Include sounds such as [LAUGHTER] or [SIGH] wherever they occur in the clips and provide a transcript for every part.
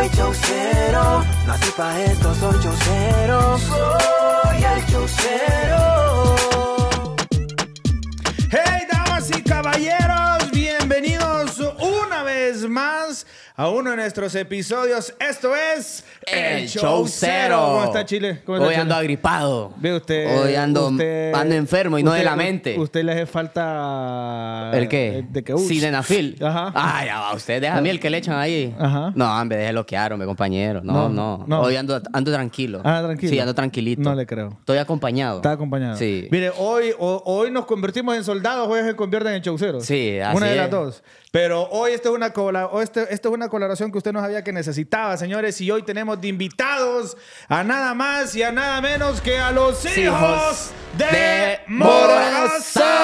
soy chaucero, nací pa' esto, soy soy el chaucero. Hey, damas y caballeros, bienvenidos una vez más a uno de nuestros episodios. Esto es El, Show, Cero. ¿Cómo está Chile? ¿Cómo está Hoy ando agripado. Ve usted. Hoy ando, enfermo y no de la mente. Usted le hace falta. ¿El qué? De que Ajá. Ah, ya va, usted deja el que le echan ahí. Ajá. No, hombre, déjelo que mi compañero. No, no, Hoy ando, tranquilo. Ah, tranquilo. Sí, ando tranquilito. No le creo. Estoy acompañado. Está acompañado. Sí. Mire, hoy, hoy nos convertimos en soldados, hoy se convierten en showcero. Sí, así Una de las dos. Pero hoy esto es una, colaboración que usted no sabía que necesitaba, señores. Y hoy tenemos de invitados a nada más y a nada menos que a los hijos, de, Moraza.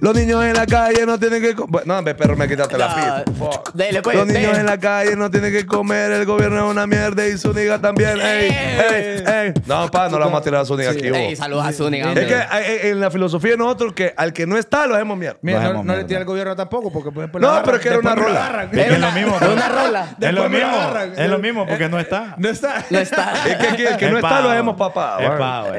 Los niños en la calle no tienen que comer. No, perro, me quitaste la pista. Eh, pues, Los niños en la calle no tienen que comer. El gobierno es una mierda y Zúñiga también. Ey, ey, ey. No, pa, no la vamos a tirar a Zúñiga aquí. Ey, saludos a Zúñiga. Es que eh, eh, en la filosofía nosotros, que al que no está, lo hacemos mierda. no, le tira al gobierno tampoco, porque No, pero es que era una rola. Es lo mismo. Es una rola. Es lo mismo. Es lo mismo, porque no está. [LAUGHS] No está. No está. Es que el que no está, lo hacemos papá.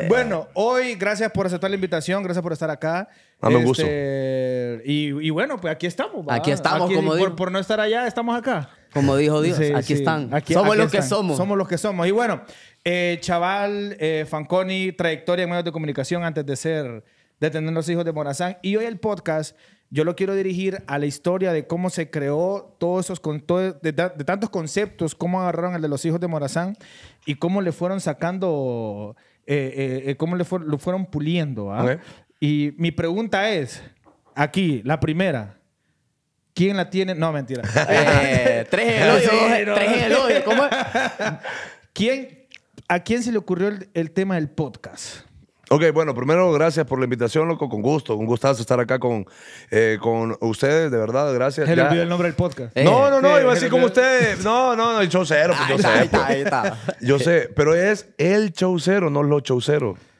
Bueno, hoy, gracias por aceptar la invitación. Gracias por estar acá. Dame gusto. Este, y, bueno, pues aquí estamos. Aquí estamos, como por, por no estar allá, estamos acá. Como dijo Dios, aquí están. somos lo los que somos. Somos los que somos. Y bueno, eh, chaval, eh, Fanconi, trayectoria en medios de comunicación antes de ser, de tener los hijos de Morazán. Y hoy el podcast, yo lo quiero dirigir a la historia de cómo se creó todos esos, con, todo, de, tantos conceptos, cómo agarraron el de los hijos de Morazán y cómo le fueron sacando eh, cómo le, lo fueron puliendo. Okay. Y mi pregunta es, aquí, la primera. ¿Quién la tiene? No, mentira. [LAUGHS] Eh, tres el odio, eh, tres el odio. ¿Cómo? [LAUGHS] ¿Quién, ¿A quién se le ocurrió el, tema del podcast? Ok, bueno, primero gracias por la invitación, loco, con gusto. Un gustazo estar acá con, eh, con ustedes, de verdad, gracias. Se le olvidó el nombre del podcast. no, no, no, iba así como ustedes. No, no, no, el show pues yo sé. sé. Está, está. Yo sé, pero es el show no lo show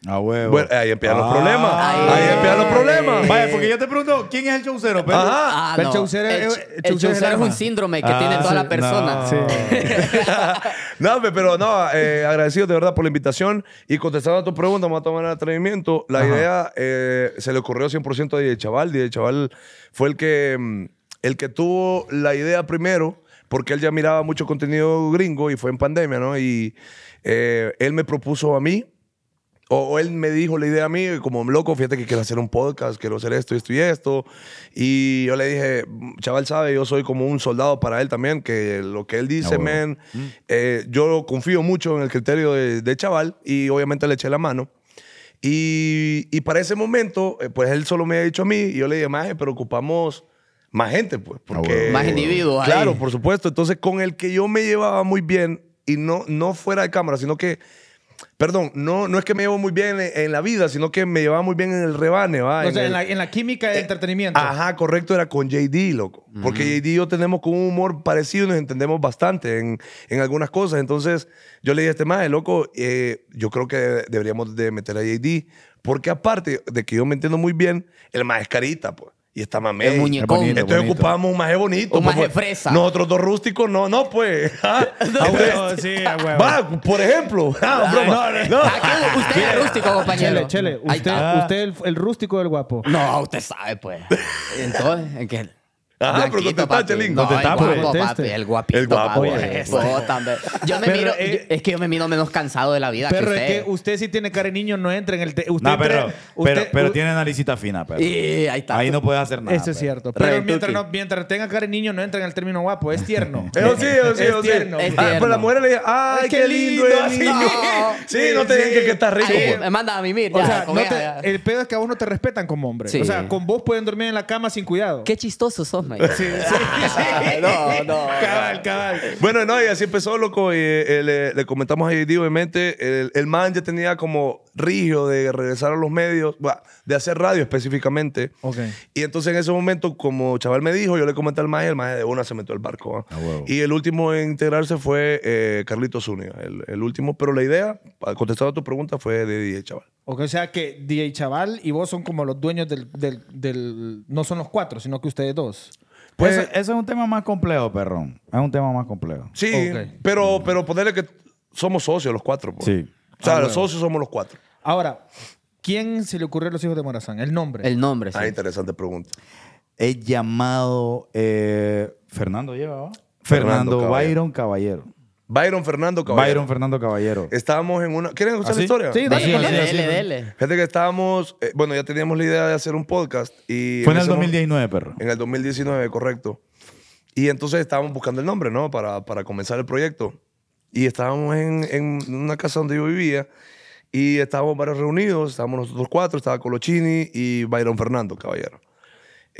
Ah, Bueno, ahí empiezan los problemas. Ah. Ahí, empiezan los problemas. Vaya, porque yo te pregunto, ¿quién es el chaucero? Ah, pero... El chaucero es, un síndrome que ah, tiene toda la persona. No, [LAUGHS] pero no, eh, agradecido de verdad por la invitación y contestando a tu pregunta, vamos a tomar el atrevimiento. La idea eh, se le ocurrió 100% a DJ Chaval. DJ Chaval fue el que, mm, el que tuvo la idea primero porque él ya miraba mucho contenido gringo y fue en pandemia, ¿no? Y eh, él me propuso a mí o, él me dijo la idea a mí, como loco, fíjate que quiero hacer un podcast, quiero hacer esto, esto y esto. Y yo le dije, chaval, sabe, yo soy como un soldado para él también, que lo que él ah, dice, men man, mm. eh, yo confío mucho en el criterio de, chaval y obviamente le eché la mano. Y, para ese momento, eh, pues él solo me ha dicho a mí y yo le dije, más pero ocupamos más gente, pues. Ah, porque, Más individuos. Claro, por supuesto. Entonces, con el que yo me llevaba muy bien y no, no fuera de cámara, sino que Perdón, no, no es que me llevo muy bien en, la vida, sino que me llevaba muy bien en el rebane, ¿va? en, la, química de eh, entretenimiento. Ajá, correcto, era con JD, loco. Porque JD y yo tenemos como un humor parecido y nos entendemos bastante en, algunas cosas. Entonces, yo le dije a este madre, loco, eh, yo creo que deberíamos de meter a JD. Porque aparte de que yo me entiendo muy bien, el más es carita, pues. Y está mamé. El muñeco Bonito, Entonces ocupamos un maje bonito. Un maje pues, pues, fresa. Nosotros dos rústicos, no, no, pues. [LAUGHS] ¿ah? [LAUGHS] no, sí, Va, por ejemplo. [LAUGHS] Ah, no, no. usted es rústico, compañero. Chele, chele. Usted, es el, el, rústico del guapo. No, usted sabe, pues. Entonces, ¿en qué? Ajá, ah, pero Chelín. No, el guapo, pues? el guapito, El guapo, también. Pues. Eh, yo me miro, es que yo me miro menos cansado de la vida Pero es que usted si tiene cara de niño, no entra en el... término. usted pero, pero, tiene naricita fina, pero. ahí está. Ahí no puedes hacer nada. Eso es pues. cierto. Pero mientras, tenga cara de niño, no entra en el término guapo. Es tierno. [LAUGHS] Eso sí, eso sí, Es tierno. Es ah, la mujer le dice, ay, qué lindo sí. Sí, no te digan que, está rico. me manda a mimir. O el pedo es que a vos no te respetan como hombre. O sea, con vos pueden dormir en la cama sin cuidado. Qué chistoso sos, [LAUGHS] Bueno, no, y así empezó, loco. Y eh, le, comentamos ahí, obviamente, el, man ya tenía como rigio de regresar a los medios de hacer radio específicamente. Y entonces en ese momento, como Chaval me dijo, yo le comenté al y el maestro, de una se metió al barco. Ah, y el último en integrarse fue eh, Carlitos Zúñiga, el, último. Pero la idea, contestando a tu pregunta, fue de DJ Chaval. o sea que DJ Chaval y vos son como los dueños del, No son los cuatro, sino que ustedes dos. Pues, eh, eso, es un tema más complejo, perrón. Es un tema más complejo. Sí, pero, pero ponerle que somos socios los cuatro. Pues. Sí. O sea, ah, los socios somos los cuatro. Ahora, ¿Quién se le ocurrió a los hijos de Morazán? El nombre. El nombre, sí. Ah, interesante pregunta. He llamado. Eh, Fernando lleva, Fernando, Byron Caballero. Byron Fernando Caballero. Byron Fernando Caballero. Estábamos en una. ¿Quieren escuchar ¿Ah, la historia? Sí, dale, dale, Gente, que estábamos. Eh, bueno, ya teníamos la idea de hacer un podcast. Y Fue en el 2019, perro. En el 2019, correcto. Y entonces estábamos buscando el nombre, ¿no? Para, para comenzar el proyecto. Y estábamos en, en una casa donde yo vivía y estábamos varios reunidos, estábamos nosotros cuatro, estaba Colochini y Byron Fernando, caballero.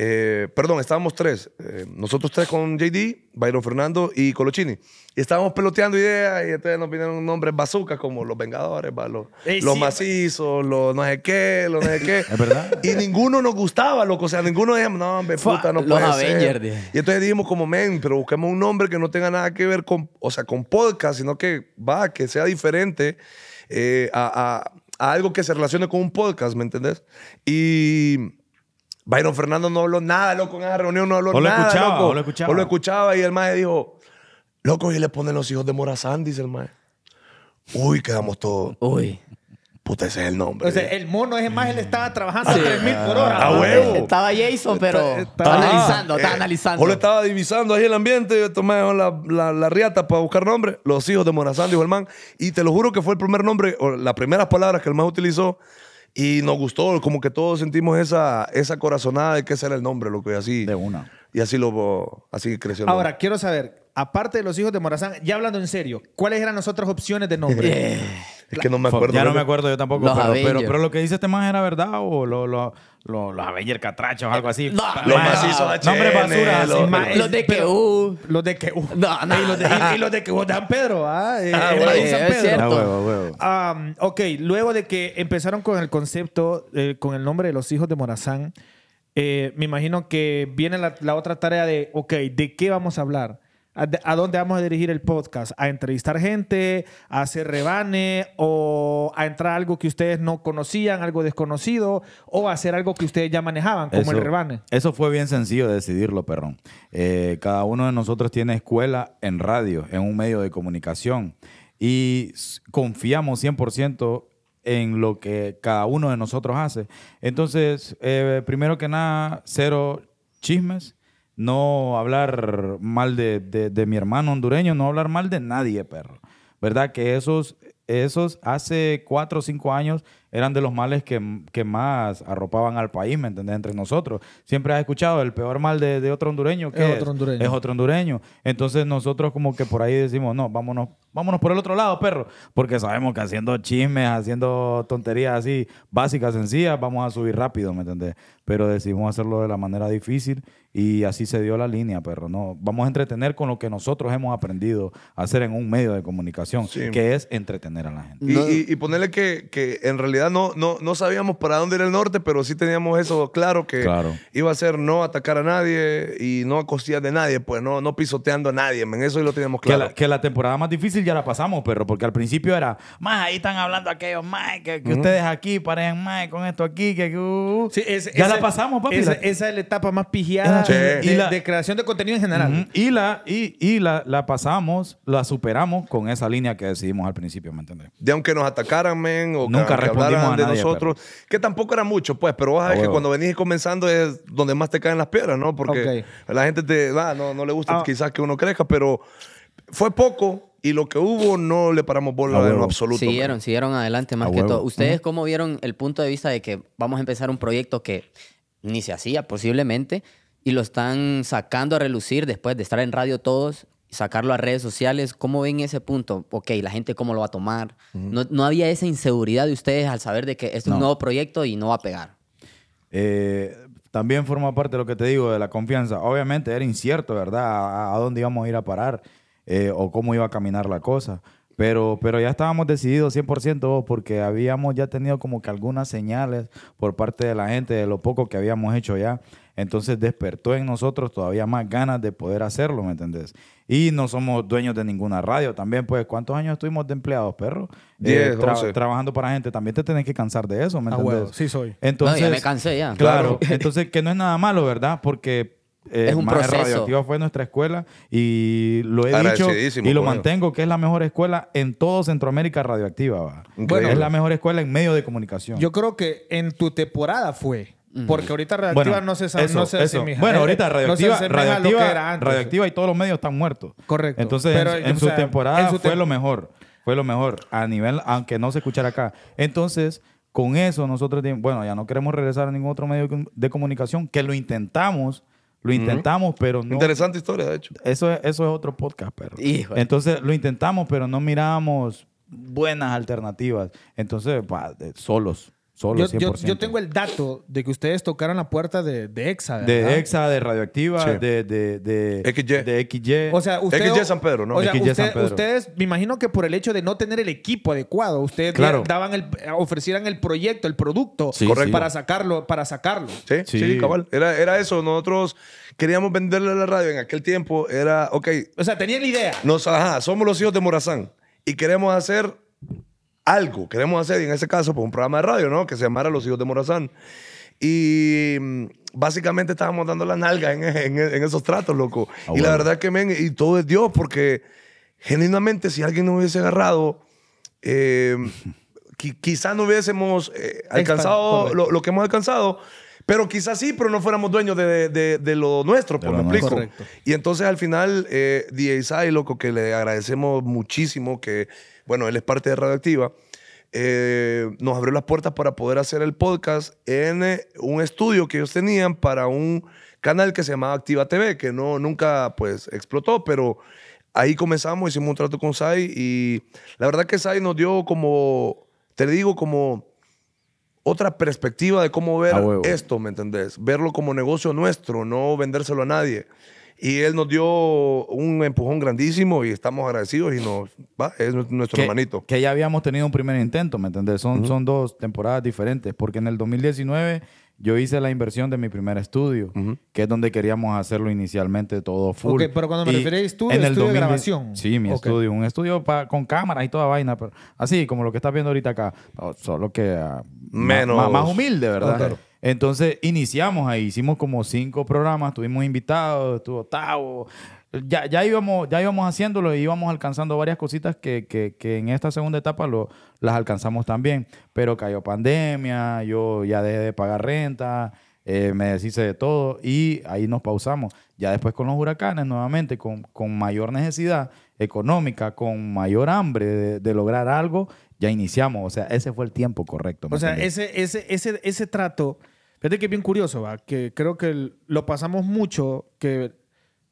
Eh, perdón, estábamos tres. Eh, nosotros tres con JD, Byron Fernando y Colochini. Y estábamos peloteando ideas y entonces nos vinieron nombres bazucas como los Vengadores, los, macizos, los no sé qué, los no sé qué. [LAUGHS] Es verdad. Y ninguno nos gustaba, loco. O sea, ninguno dijimos, no, hombre, puta, no los Avengers, Y entonces dijimos como, men, pero busquemos un nombre que no tenga nada que ver con, o sea, con podcast, sino que va, que sea diferente eh, a, algo que se relacione con un podcast, ¿me entendés? Y Byron Fernando no habló nada, loco, en esa reunión no habló nada. Lo escuchaba, loco. O lo escuchaba. lo escuchaba y el maestro dijo, loco, y le ponen los hijos de Morazán dice el maestro Uy, quedamos todos. Uy. Puta, ese es el nombre. el mono, es más, él estaba trabajando sí. 3000 por hora. Ah, eh, estaba Jason, pero Estaba analizando, estaba ah, eh, analizando. O le estaba divisando ahí el ambiente. Yo tomé la, riata para buscar nombre. Los hijos de Morazán, dijo el man. Y te lo juro que fue el primer nombre, o las primeras palabras que el man utilizó. Y nos gustó, como que todos sentimos esa, esa corazonada de que ese era el nombre, lo que así. De una. Y así, lo, así creció. Ahora, quiero saber, aparte de los hijos de Morazán, ya hablando en serio, ¿cuáles eran las otras opciones de nombre? Eh. Es que no me acuerdo. Ya no me acuerdo yo tampoco. pero, pero, lo que dice este man era verdad o los Avengers catrachos o algo así. No, los macizos Nombre basura. Los, de Queú. Los de eh, Queú. No, no. [LAUGHS] Y los de, y, y los de Queú de Dan Pedro. Ah, eh, ah bueno, San Pedro. Es cierto. Ah, okay ok, luego de que empezaron con el concepto, eh, con el nombre de los hijos de Morazán, me imagino que viene la, la otra tarea de, ok, ¿de qué vamos a hablar? ¿A, dónde vamos a dirigir el podcast? ¿A entrevistar gente? ¿A hacer rebane? ¿O a entrar algo que ustedes no conocían, algo desconocido? ¿O a hacer algo que ustedes ya manejaban, como el rebane? Eso fue bien sencillo decidirlo, perrón. Eh, cada uno de nosotros tiene escuela en radio, en un medio de comunicación. Y confiamos 100% en lo que cada uno de nosotros hace. Entonces, eh, primero que nada, cero chismes no hablar mal de, mi hermano hondureño, no hablar mal de nadie, perro. ¿Verdad? Que esos, esos hace cuatro o cinco años eran de los males que, más arropaban al país, ¿me entendés? Entre nosotros. Siempre has escuchado el peor mal de, otro hondureño. que es, otro hondureño. Entonces nosotros como que por ahí decimos, no, vámonos, vámonos por el otro lado, perro. Porque sabemos que haciendo chismes, haciendo tonterías así básicas, sencillas, vamos a subir rápido, ¿me entendés? Pero decidimos hacerlo de la manera difícil y así se dio la línea, perro. No, vamos a entretener con lo que nosotros hemos aprendido a hacer en un medio de comunicación, que es entretener a la gente. Y, ponerle que, que en realidad no, no, no sabíamos para dónde era el norte, pero sí teníamos eso claro que iba a ser no atacar a nadie y no a de nadie, pues no, no pisoteando a nadie, en eso lo teníamos claro. Que la, que la, temporada más difícil ya la pasamos, pero porque al principio era, más ahí están hablando aquellos, más que, ustedes aquí parecen más con esto aquí, que uh, uh". ya la pasamos, papi. Esa, es la etapa más pigiada de, creación de contenido en general. Y la, y, la, pasamos, la superamos con esa línea que decidimos al principio, ¿me entendés? De aunque nos atacaran, men, o nunca que, de nosotros, que tampoco era mucho, pues, pero vas a ver que cuando venís comenzando es donde más te caen las piedras, ¿no? Porque a la gente te, ah, no, no le gusta ah. quizás que uno crezca, pero fue poco, y lo que hubo no le paramos bola en absoluto. Pues. Siguieron, siguieron adelante más que todo. ¿Ustedes como cómo vieron el punto de vista de que vamos a empezar un proyecto que ni se hacía posiblemente y lo están sacando a relucir después de estar en radio todos? sacarlo a redes sociales. ¿Cómo ven ese punto? Ok, la gente cómo lo va a tomar. no, había esa inseguridad de ustedes al saber de que este es un nuevo proyecto y no va a pegar. Eh, también forma parte de lo que te digo, de la confianza. Obviamente era incierto, ¿verdad? A, dónde íbamos a ir a parar eh, o cómo iba a caminar la cosa. Pero, pero ya estábamos decididos 100% porque habíamos ya tenido como que algunas señales por parte de la gente de lo poco que habíamos hecho ya. Entonces despertó en nosotros todavía más ganas de poder hacerlo, ¿me entendés? Y no somos dueños de ninguna radio también, pues, ¿cuántos años estuvimos de empleados, perro? Eh, trabajando para gente. También te tenés que cansar de eso, ¿me ah, entiendes? sí soy. Entonces, me cansé ya. Claro, [LAUGHS] entonces que no es nada malo, ¿verdad? Porque eh, es un proceso. Radioactiva fue nuestra escuela y lo he dicho y lo mantengo que es la mejor escuela en todo Centroamérica radioactiva. Bueno, es la mejor escuela en medio de comunicación. Yo creo que en tu temporada fue. Porque ahorita Radioactiva no se sabe, no se Bueno, eh, ahorita eh, Redactiva y todos los medios están muertos. Correcto. Entonces, en, su temporada fue lo mejor. Fue lo mejor a nivel, aunque no se escuchara acá. Entonces, con eso nosotros, bueno, ya no queremos regresar a ningún otro medio de comunicación, que lo intentamos, lo intentamos, pero no. Interesante historia, de hecho. Eso es, eso es otro podcast, pero Entonces, lo intentamos, pero no mirábamos buenas alternativas. Entonces, solos yo, tengo el dato de que ustedes tocaron la puerta de, de EXA. De EXA, de Radioactiva, de, de, XY. XY. O sea, San Pedro, ¿no? O sea, Ustedes, me imagino que por el hecho de no tener el equipo adecuado, ustedes daban ofrecieran el proyecto, el producto para sacarlo. Para sacarlo. Sí, cabal. Era, eso. Nosotros queríamos venderle la radio en aquel tiempo. Era, ok. O sea, tenían la idea. Nos, ajá, somos los hijos de Morazán y queremos hacer algo queremos hacer, y en ese caso, pues un programa de radio, ¿no? Que se llamara Los Hijos de Morazán. Y mm, básicamente estábamos dando la nalga en, esos tratos, loco. Ah, y la verdad que, men, y todo es Dios, porque genuinamente, si alguien nos hubiese agarrado, eh, [LAUGHS] quizás no hubiésemos eh, alcanzado lo, que hemos alcanzado. Pero quizás sí, pero no fuéramos dueños de, lo nuestro, por pues, lo explico. Y entonces al final, eh, DJ loco, que le agradecemos muchísimo que bueno, él es parte de Radioactiva, eh, nos abrió las puertas para poder hacer el podcast en eh, un estudio que ellos tenían para un canal que se llamaba Activa TV, que no, nunca pues explotó, pero ahí comenzamos, hicimos un trato con Sai y la verdad que Sai nos dio como, te digo, como otra perspectiva de cómo ver esto, ¿me entendés? Verlo como negocio nuestro, no vendérselo a nadie. Y él nos dio un empujón grandísimo y estamos agradecidos y nos va, es nuestro hermanito. Que ya habíamos tenido un primer intento, ¿me entendés? Son, son dos temporadas diferentes, porque en el 2019 yo hice la inversión de mi primer estudio, que es donde queríamos hacerlo inicialmente todo full. pero cuando me referí a estudio, en estudio de grabación. Sí, mi estudio, un estudio con cámaras y toda vaina, pero así como lo que estás viendo ahorita acá, oh, solo que ah, menos más, más humilde, ¿verdad? Ah, claro. Entonces iniciamos ahí, hicimos como cinco programas, tuvimos invitados, estuvo Tavo. Ya, ya, íbamos, ya íbamos haciéndolo y íbamos alcanzando varias cositas que, en esta segunda etapa lo, las alcanzamos también. Pero cayó pandemia, yo ya dejé de pagar renta, eh, me deshice de todo y ahí nos pausamos. Ya después con los huracanes, nuevamente, con, mayor necesidad económica, con mayor hambre de lograr algo ya iniciamos. O sea, ese fue el tiempo correcto. O sea, ese, ese, ese, ese trato, fíjate que es bien curioso, ¿va? que creo que lo pasamos mucho, que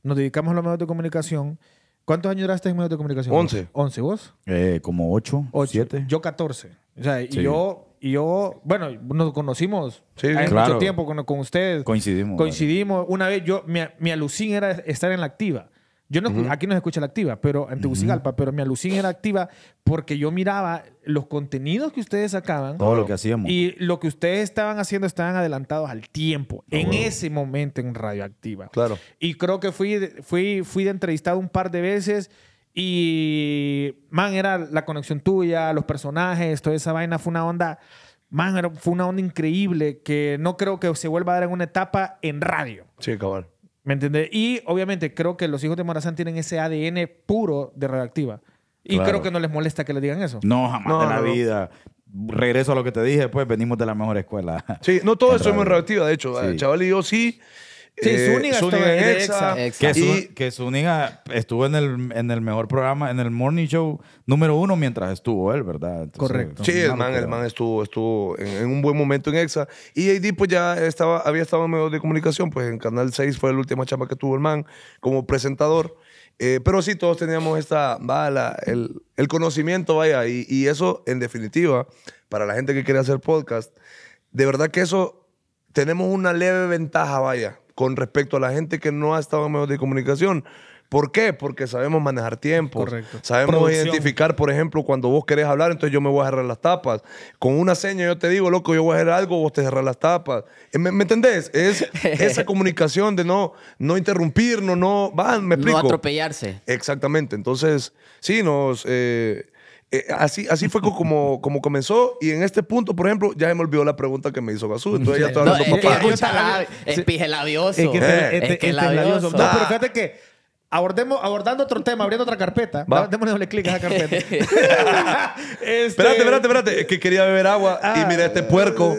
nos dedicamos a los medios de comunicación. ¿Cuántos años duraste en medios de comunicación? Once. ¿Once vos? Eh, como ocho, siete. Yo catorce. O sea, y yo... Y yo, bueno, nos conocimos hace mucho tiempo con, ustedes. Coincidimos. Coincidimos. Una vez yo, mi, mi era estar en la activa. Yo no, aquí no se escucha la activa, pero en Tegucigalpa, pero mi alucina era activa porque yo miraba los contenidos que ustedes sacaban. Todo lo que hacíamos. Y lo que ustedes estaban haciendo estaban adelantados al tiempo, ah, en ese momento en Radioactiva. Claro. Y creo que fui, fui, fui de entrevistado un par de veces y, man, era la conexión tuya, los personajes, toda esa vaina, fue una onda, man, fue una onda increíble que no creo que se vuelva a dar en una etapa en radio. Sí, cabrón. ¿Me entiendes? Y obviamente creo que los hijos de Morazán tienen ese ADN puro de redactiva Y creo que no les molesta que le digan eso. No, jamás de la vida. Regreso a lo que te dije, pues venimos de la mejor escuela. Sí, no todos somos redactiva de hecho. Sí. Chaval y yo sí Sí, eh, Zúñiga, estuvo en Exa. Que, su que, Zúñiga estuvo en el, en el mejor programa, en el Morning Show número uno mientras estuvo él, ¿verdad? correcto. Sí, el man, el man estuvo, estuvo en, un buen momento en Exa. Y AD pues ya estaba, había estado en medios de comunicación, pues en Canal 6 fue la última chamba que tuvo el man como presentador. Eh, pero sí, todos teníamos esta, bala, el, el, conocimiento, vaya, y eso en definitiva, para la gente que quiere hacer podcast, de verdad que eso, tenemos una leve ventaja, vaya, con respecto a la gente que no ha estado en medios de comunicación. ¿Por qué? Porque sabemos manejar tiempo. Sabemos identificar, por ejemplo, cuando vos querés hablar, entonces yo me voy a cerrar las tapas. Con una seña yo te digo, loco, yo voy a hacer algo, vos te cerrás las tapas. ¿Eh? ¿Me, entendés? Es [LAUGHS] esa comunicación de no, no interrumpirnos, no, van, me explico. No atropellarse. Exactamente. Entonces, sí, nos... Eh, eh, así, así fue como, [LAUGHS] como comenzó. Y en este punto, por ejemplo, ya me olvidó la pregunta que me hizo Basú. Entonces ya estoy hablando papá. es es No, pero ah. fíjate que abordemos, abordando otro tema, abriendo otra carpeta. Démosle doble clic a esa carpeta. [LAUGHS] [LAUGHS] este... Espérate, espérate, espérate. Es que quería beber agua y mira este puerco.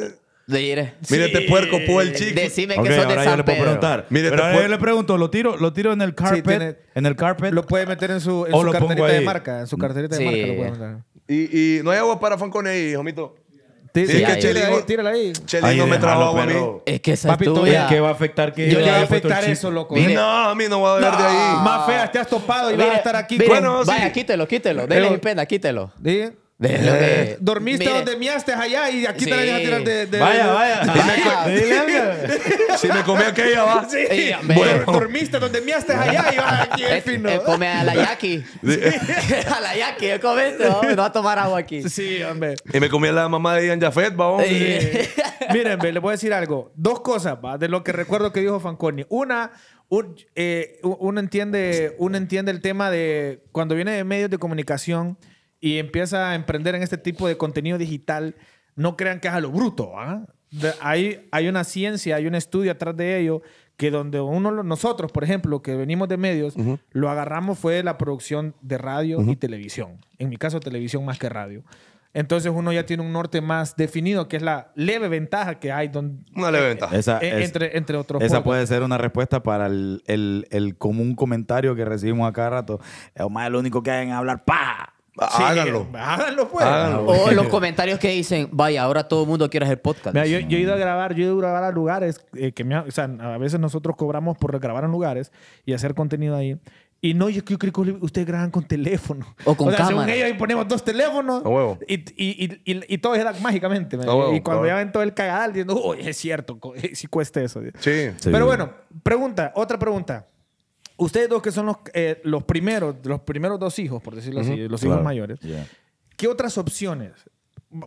Mire. este puerco, puer el chico. Decime que son ahora de yo le puedo preguntar. Pero ahora yo le pregunto, lo tiro, lo tiro en el carpet, en el carpet. Lo puede meter en su, en su carterita de marca. En su mm. carterita de marca lo puede meter. Y, y no hay agua para Fanconi ahí, jomito. Sí, que Tírala ahí, ahí. no me trabajo agua Es que esa es tuya. va a afectar que Yo le voy a afectar eso, loco. No, a mí no voy a ver de ahí. Más fea, te has topado y vas a estar aquí. bueno, sí. Vaya, quítelo, quítelo. Dele pena, quítelo. ¿Sí? Dormiste donde miaste allá y aquí te la dejas tirar de, Vaya, vaya. vaya. [LAUGHS] Si me comí aquella, va. Sí. Dormiste donde miaste allá y vas aquí el fino. come a la yaki. [LAUGHS] a la yaki, he comido, No a tomar agua aquí. Sí, hombre. Y me comí a la mamá de Ian Jafet, va, hombre. [LAUGHS] Miren, le voy a decir algo. Dos cosas, va, de lo que recuerdo que dijo Fanconi. Una, un- eh, uno, entiende, uno entiende el tema de cuando viene de medios de comunicación y empieza a emprender en este tipo de contenido digital, no crean que es a lo bruto. ¿ah? Hay, una ciencia, hay un estudio atrás de ello que donde uno, nosotros, por ejemplo, que venimos de medios, lo agarramos fue la producción de radio y televisión. En mi caso, televisión más que radio. Entonces uno ya tiene un norte más definido, que es la leve ventaja que hay. una leve ventaja. E-, entre, entre otros. Esa puede ser una respuesta para el, común comentario que recibimos acá rato. Eh, o más, lo único que hay en hablar, ¡pa! háganlo. Háganlo, pues. O los [LAUGHS] comentarios que dicen, vaya, ahora todo el mundo quiere hacer podcast. yo, he ido a grabar, yo he ido a grabar a lugares eh, que me, o sea, a veces nosotros cobramos por grabar en lugares y hacer contenido ahí. Y no, yo, creo que ustedes graban con teléfono. O con o sea, Según ellos, ahí ponemos dos teléfonos. Y, todo era mágicamente. y cuando ya ven todo el cagadal, diciendo, es cierto, eh, si cuesta eso. sí. Pero bueno, pregunta, otra pregunta ustedes dos que son eh, los, primeros, los primeros dos hijos, por decirlo así, los hijos mayores, ¿qué otras opciones?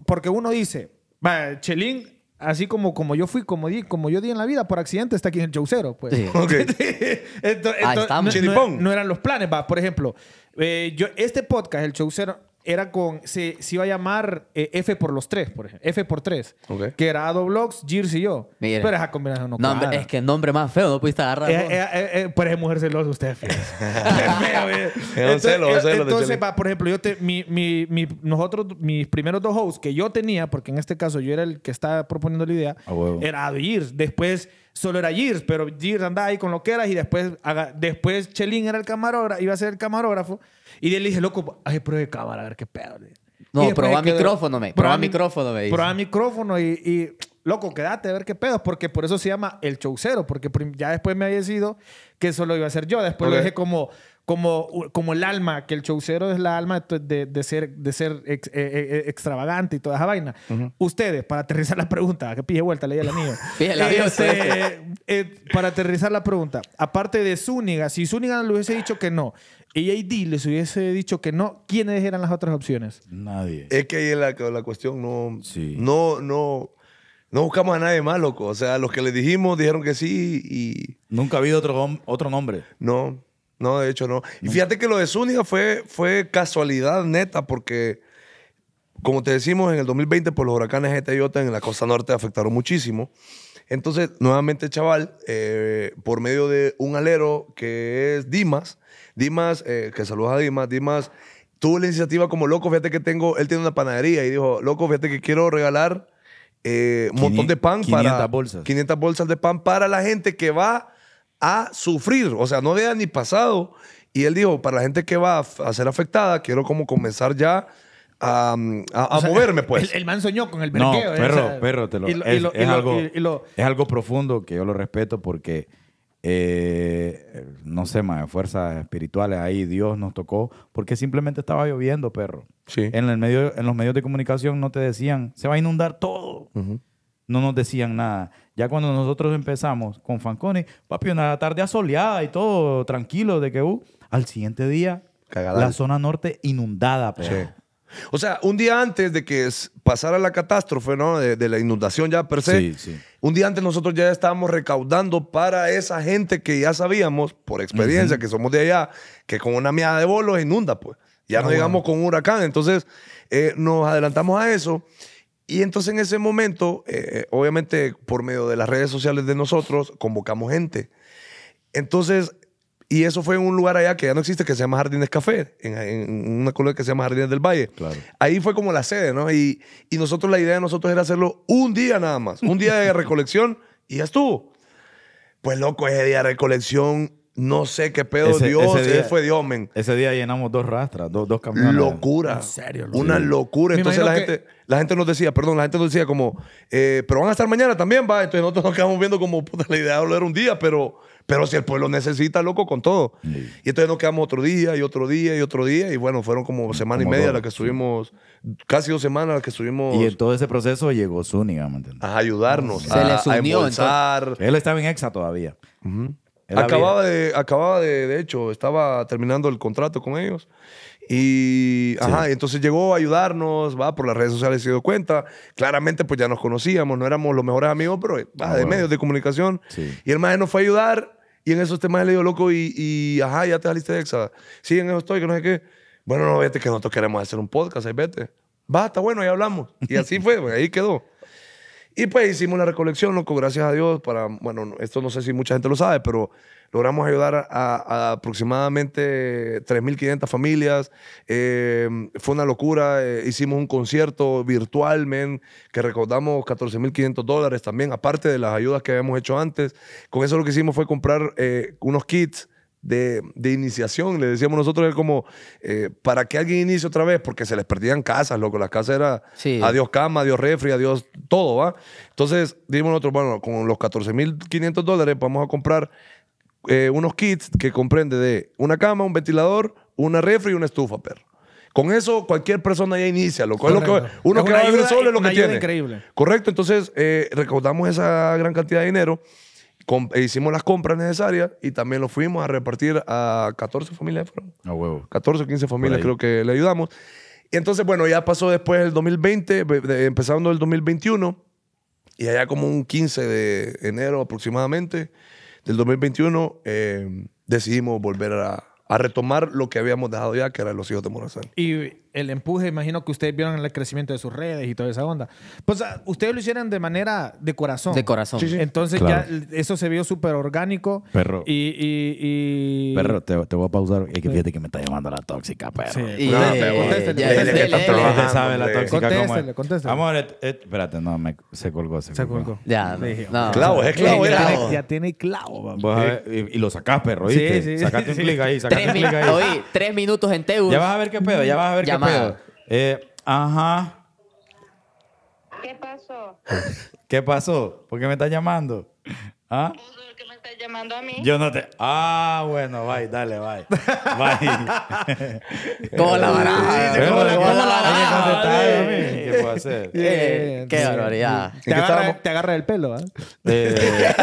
Porque uno dice, va, Chelín, así como, como yo fui, como di, como yo di en la vida, por accidente está aquí en el chaucero, pues. [LAUGHS] no- no, eran los planes, va. Por ejemplo, eh, yo, este podcast, el Chaucero, era con, se, se, iba a llamar eh, F por los tres, por ejemplo. F por tres. Okay. Que era Adoblox, Gears y yo. Pero esa combinación no nombre, Es que nombre más feo, no pudiste agarrar. Eh, eh, eh, eh, por mujer celosa, usted entonces, entonces por ejemplo, yo te, mi, mi, nosotros, mis primeros dos hosts que yo tenía, porque en este caso yo era el que estaba proponiendo la idea, oh, wow. era Gears. Después solo era Gears, pero Gears andaba ahí con lo que eras y después, después Chelín era el camarógrafo, iba a ser el camarógrafo. Y le dije, loco, Ay, prueba de cámara, a ver qué pedo. No, prueba micrófono, me. prueba micrófono, me. prueba micrófono y, loco, quédate a ver qué pedo, porque por eso se llama el showcero, porque ya después me había decidido que eso lo iba a hacer yo. Después lo dejé como como, como el alma, que el showcero es la alma de, de ser, de ser eh, eh, eh, extravagante y toda esa vaina. Ustedes, para aterrizar la pregunta, que pille vuelta, leí la mía. [LAUGHS] Este, para aterrizar la pregunta, aparte de Zúñiga, si Zúñiga le hubiese dicho que no y AD les hubiese dicho que no, ¿quiénes eran las otras opciones? Nadie. Es que ahí es la, la cuestión, no, no, no, no buscamos a nadie más, loco. O sea, los que le dijimos dijeron que sí y... Nunca ha habido otro, otro nombre. No. No, de hecho no. Y fíjate que lo de Zúñiga fue, fue casualidad neta, porque como te decimos, en el 2020 por pues, los huracanes ETA en la costa norte afectaron muchísimo. Entonces, nuevamente, chaval, eh, por medio de un alero que es Dimas, Dimas, eh, que saluda a Dimas, Dimas tuvo la iniciativa como loco, fíjate que tengo, él tiene una panadería y dijo, loco, fíjate que quiero regalar eh, un montón de pan para... 500 bolsas. 500 bolsas de pan para la gente que va a sufrir, o sea, no había ni pasado. Y él dijo, para la gente que va a ser afectada, quiero como comenzar ya a, mm, moverme, pues. El, man soñó con el eh, perro, perro, te es, algo, profundo que yo lo respeto porque, eh, no sé, más fuerzas espirituales ahí, Dios nos tocó, porque simplemente estaba lloviendo, perro. Sí. En, los medios de comunicación no te decían, se va a inundar todo. No nos decían nada. Ya cuando nosotros empezamos con Fanconi, papi, una tarde asoleada y todo, tranquilo, de que, uh, al siguiente día, la zona norte inundada, O sea, un día antes de que pasara la catástrofe, ¿no? De, la inundación ya per se. Un día antes nosotros ya estábamos recaudando para esa gente que ya sabíamos, por experiencia, que somos de allá, que con una mía de bolos inunda, pues. Ya ah, no, llegamos con un huracán. Entonces, eh, nos adelantamos a eso. Y entonces en ese momento, eh, eh, obviamente por medio de las redes sociales de nosotros, convocamos gente. Entonces, y eso fue en un lugar allá que ya no existe, que se llama Jardines Café, en, una colonia que se llama Jardines del Valle. Ahí fue como la sede, ¿no? Y, y, nosotros, la idea de nosotros era hacerlo un día nada más, un día de [LAUGHS] recolección y ya estuvo. Pues loco, ese día de recolección, no sé qué pedo, Dios, ese fue de men. Ese día llenamos dos rastras, dos, dos camiones. Locura. En serio, Una locura. Entonces la gente la gente nos decía, perdón, la gente nos decía como, eh, pero van a estar mañana también, va. Entonces nosotros nos quedamos viendo como, puta, la idea era un día, pero, pero si el pueblo necesita, loco, con todo. Y entonces nos quedamos otro día y otro día y otro día. Y bueno, fueron como semana y media las que estuvimos, casi dos semanas las que estuvimos. Y en todo ese proceso llegó Zúñiga, digamos. A ayudarnos, a, les Él estaba en EXA todavía. Acababa, de, acababa de, de hecho, estaba terminando el contrato con ellos. Y ajá, entonces llegó a ayudarnos, va, por las redes sociales se dio cuenta. Claramente, pues ya nos conocíamos, no éramos los mejores amigos, pero eh, va, ah, de medios de comunicación. Y el maestro nos fue a ayudar y en esos temas le dio loco, y, ajá, ya te saliste de Exa. Sí, en eso estoy, que no sé qué. Bueno, no, vete, que nosotros queremos hacer un podcast, ahí vete. Va, está bueno, ahí hablamos. Y así fue, ahí quedó. Y pues hicimos la recolección, loco, gracias a Dios, para, bueno, esto no sé si mucha gente lo sabe, pero Logramos ayudar a, aproximadamente 3.500 familias. Eh, fue una locura. Eh, hicimos un concierto virtual, men, que recaudamos 14.500 dólares también, aparte de las ayudas que habíamos hecho antes. Con eso lo que hicimos fue comprar eh, unos kits. De, de, iniciación, le decíamos nosotros, es como, para que alguien inicie otra vez, porque se les perdían casas, loco, las casas era sí. adiós cama, adiós refri, adiós todo, ¿va? Entonces, dimos nosotros, bueno, con los 14.500 dólares vamos a comprar eh, unos kits que comprende de una cama, un ventilador, una refri y una estufa, perro. Con eso cualquier persona ya inicia, lo que, uno que va solo es lo que tiene. Increíble. Correcto, entonces eh, recaudamos esa gran cantidad de dinero, e hicimos las compras necesarias y también lo fuimos a repartir a 14 familias. 14 o 15 familias creo que le ayudamos. Y entonces, bueno, ya pasó después el 2020, empezando el 2021, y allá como un 15 de enero aproximadamente, del 2021 eh, decidimos volver a, a retomar lo que habíamos dejado ya, que eran los hijos de Morazán. Y el empuje, imagino que ustedes vieron el crecimiento de sus redes y toda esa onda. Pues ah, ustedes lo hicieron de manera de corazón. De corazón. Entonces ya eso se vio súper orgánico. Perro. Y, y, y... Perro, te, voy a pausar. Es que fíjate que me está llamando la tóxica, perro. Sí. Y, no, Usted sabe la tóxica contéstele, cómo es. Amor, espérate, no, se colgó. Se, colgó. Ya, no. Clavo, es clavo. Ya, clavo. Tiene, clavo. Eh, y, lo sacás, perro, ¿viste? Sí, sí. Sacate un clic ahí, [LAUGHS] un tres minutos en Teus. Ya vas a ver qué pedo, ya vas a ver qué eh, ajá. ¿Qué pasó? ¿Qué pasó? ¿Por qué me estás llamando? ¿Ah? llamando a mí. Yo no te. Ah, bueno, bye, dale, bye. Bye. [LAUGHS] ¿Cómo la baraja. Sí, la baraja. ¿Qué puedo hacer? Eh, qué barbaridad. Te agarra, te agarra el pelo, ¿ah? ¿eh? [LAUGHS]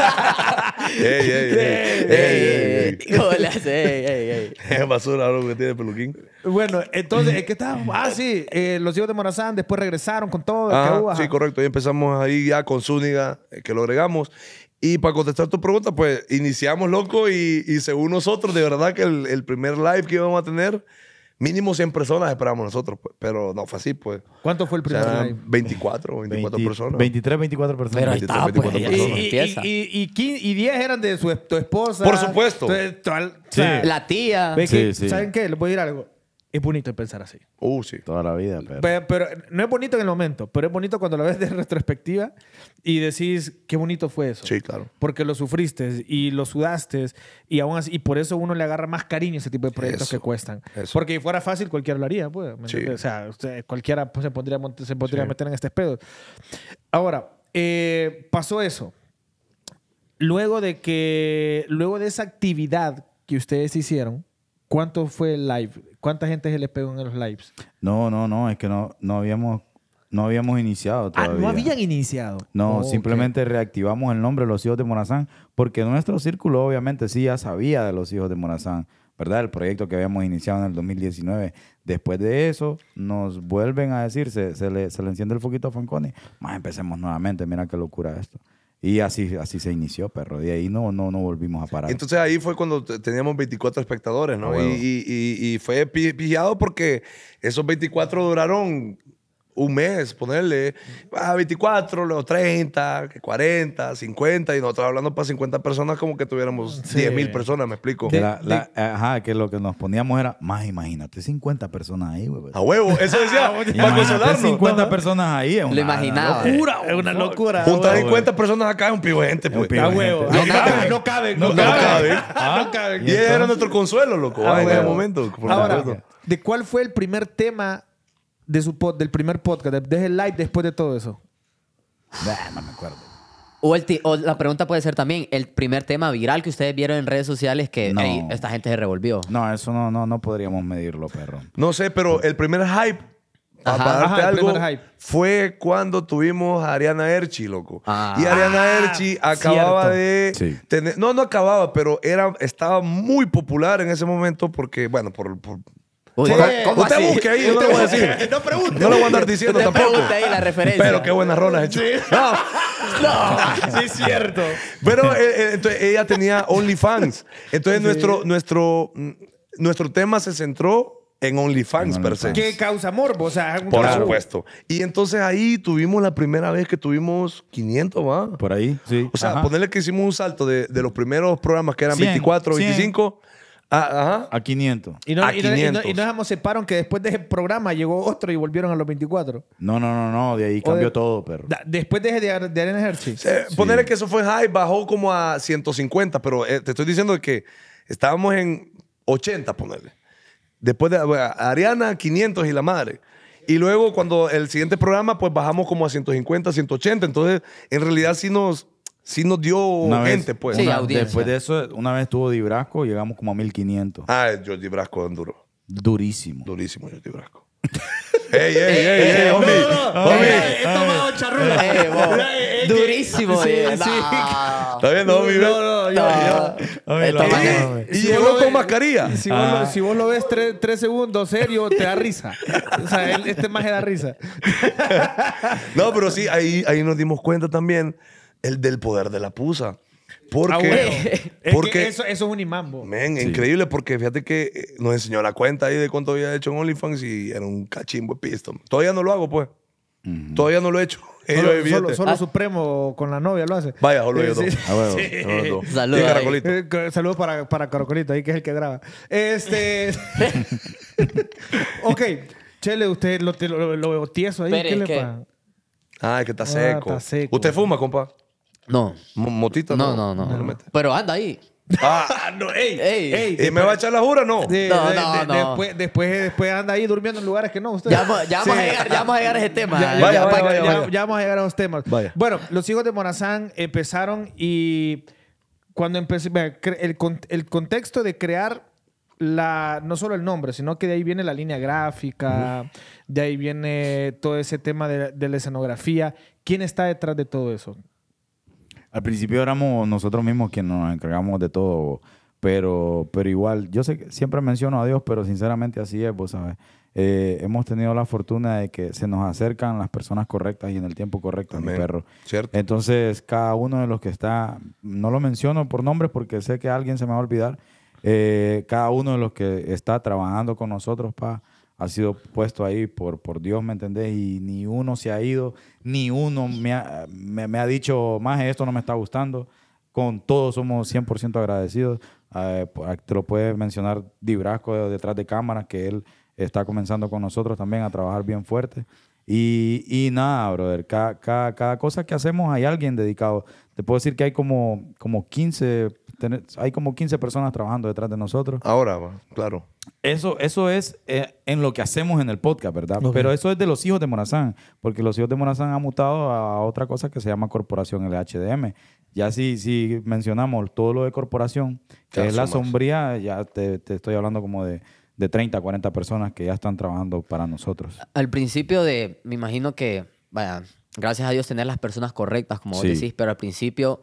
Ey, ey, ey. [LAUGHS] ¿Cómo le hace? Ey, Es basura lo que tiene peluquín. Bueno, entonces, ¿qué estábamos? Ah, sí, eh, los hijos de Morazán después regresaron con todo. Sí, correcto. Y empezamos ahí ya con Zúñiga, eh, que lo agregamos. Y para contestar tu pregunta, pues iniciamos, loco, y, según nosotros, de verdad que el, primer live que íbamos a tener, mínimo 100 personas esperábamos nosotros, pues. pero no fue así, pues. ¿Cuánto fue el primer live? 24, 24 personas. 23, 24 personas. 23, 24 pues. personas. Y, y, 10 eran de su, tu esposa. Por supuesto. La tía. ¿Saben qué? Les voy a decir algo es bonito pensar así. Uh, sí. Toda la vida, pero... no es bonito en el momento, pero es bonito cuando lo ves de retrospectiva y decís qué bonito fue eso. Sí, claro. Porque lo sufriste y lo sudaste y aún así, y por eso uno le agarra más cariño a ese tipo de proyectos que cuestan. Porque si fuera fácil, cualquiera lo haría, pues, O sea, cualquiera pues, se podría, se podría meter en este pedo. Ahora, eh, pasó eso. Luego de que, luego de esa actividad que ustedes hicieron, ¿Cuánto fue el live? ¿Cuánta gente se le pegó en los lives? No, no, no, es que no, no habíamos no habíamos iniciado todavía. Ah, no habían iniciado. No, simplemente reactivamos el nombre los hijos de Morazán, porque nuestro círculo obviamente sí ya sabía de los hijos de Morazán, ¿verdad? El proyecto que habíamos iniciado en el 2019. Después de eso, nos vuelven a decir, se, se le, se le enciende el foquito a Fanconi, más empecemos nuevamente, mira qué locura esto. Y así, así se inició, perro. De ahí no, no, no volvimos a parar. Entonces ahí fue cuando teníamos 24 espectadores, ¿no? Ah, y, y, fue pillado porque esos 24 duraron un mes, ponerle 24, ah, luego 30, 40, 50, y nosotros hablando para 50 personas como que tuviéramos sí. 10 mil personas, me explico. ajá, que lo que nos poníamos era, más imagínate, 50 personas ahí, güey. Pues". A huevo, eso decía, [LAUGHS] para 50 personas ahí es una, lo imaginaba. locura. Es una locura. Juntar 50 personas acá es un pivo gente, pues. A huevo. No, cabe, no cabe. No [LAUGHS] ah, Y era nuestro consuelo, loco, en ese momento. Ahora, ¿de cuál fue el primer tema de su del primer podcast. Deje el like después de todo eso. no me acuerdo. O, la pregunta puede ser también, el primer tema viral que ustedes vieron en redes sociales que esta gente se revolvió. No, eso no, no, no podríamos medirlo, perro. No sé, pero el primer hype, algo, fue cuando tuvimos a Ariana Erchi, loco. Ah. y Ariana ah, Erchi acababa de tener... No, no acababa, pero era, estaba muy popular en ese momento porque, bueno, por no ¿Cómo usted busque ahí, no te voy a decir. No pregunte. No lo voy a andar diciendo tampoco. ahí la referencia. Pero qué buenas rolas he hecho. Sí. No. no. Sí, es cierto. Pero eh, eh, entonces, ella tenía OnlyFans. Entonces nuestro, nuestro, mm, nuestro tema se centró en OnlyFans Only per se. Que causa morbo, o sea, Por supuesto. Y entonces ahí tuvimos la primera vez que tuvimos 500, ¿va? Por ahí, sí. O sea, ponerle que hicimos un salto de, de los primeros programas que eran 24, 25 Ah, a 500. Y a nos separaron que después de ese programa llegó otro y volvieron a los 24. No, no, no, no. De ahí cambió todo, pero... después de, de, de eh, Ponerle que eso fue high, bajó como a 150, pero eh, te estoy diciendo que estábamos en 80, ponerle. Después de Ariana, 500 y la madre. Y luego cuando el siguiente programa, pues bajamos como a 150, 180. Entonces, en realidad sí nos sí nos dio una gente, vez, pues. Sí, una, después de eso, una vez estuvo Dibrasco, llegamos como a 1500. Ah, Jordi Brasco es duro. Durísimo. Durísimo, Jordi Brasco. [LAUGHS] ¡Ey, ey, ey, ey, homie! ¡Homie! ¡He tomado charrula! [LAUGHS] Eh, eh, ¡Durísimo! Eh, sí, sí. ¿Está viendo, homie? No, no, yo, Y llegó con mascarilla. Si vos lo ah. ves tres segundos serio, te da risa. O sea, este más da risa. [LAUGHS] No, pero sí, ahí nos dimos cuenta también el del poder de la pusa. Ah, [LAUGHS] porque, eso, es un imambo. Men, increíble, porque fíjate que eh, nos enseñó la cuenta ahí de cuánto había hecho en OnlyFans y era un cachimbo de Todavía no lo hago, pues. Todavía no lo he hecho. [LAUGHS] Solo, ah. Supremo con la novia lo hace. Vaya, solo yo Saludos. para, para Caracolito, ahí que es el que graba. Este. [LAUGHS] ok. Chele, usted lo, veo tieso ahí. ¿Qué le pasa? Ah, es que ah, está seco. ¿Usted fuma, compa? No. No, no, no. Pero anda ahí. Ah, no, ey, Ey. ¿Y me va a echar la jura? No. No, no, no. Después, después, anda ahí durmiendo en lugares que no. Ya, vamos- a llegar, a ese tema. Ya, vamos a llegar a los temas. Bueno, los hijos de Morazán empezaron y cuando empecé, el, contexto de crear la, no solo el nombre, sino que de ahí viene la línea gráfica, de ahí viene todo ese tema de, de la escenografía. ¿Quién está detrás de todo eso? Al principio éramos nosotros mismos quienes nos encargamos de todo, pero, pero igual, yo sé que siempre menciono a Dios, pero sinceramente así es, vos sabes. Eh, hemos tenido la fortuna de que se nos acercan las personas correctas y en el tiempo correcto, mi perro. Entonces, cada uno de los que está, no lo menciono por nombres porque sé que alguien se me va a olvidar, eh, cada uno de los que está trabajando con nosotros, para ha sido puesto ahí por, por Dios, ¿me entendés? Y ni uno se ha ido, ni uno me ha, me, ha dicho, más esto no me está gustando. Con todos somos 100% agradecidos. Ah, pues, te lo puede mencionar Dibrasco detrás de cámaras, que él está comenzando con nosotros también a trabajar bien fuerte. Y, y nada, brother, cada, cada, cada, cosa que hacemos hay alguien dedicado. Te puedo decir que hay como, como 15 hay como 15 personas trabajando detrás de nosotros. Ahora, claro. Eso, eso es eh, en lo que hacemos en el podcast, ¿verdad? Pero eso es de los hijos de Morazán, porque los hijos de Morazán han mutado a otra cosa que se llama Corporación LHDM. Ya si, si mencionamos todo lo de corporación, que es la sombría, ya te, estoy hablando como de, 30, 40 personas que ya están trabajando para nosotros. Al principio de, me imagino que, vaya, gracias a Dios tener las personas correctas, como vos decís, pero al principio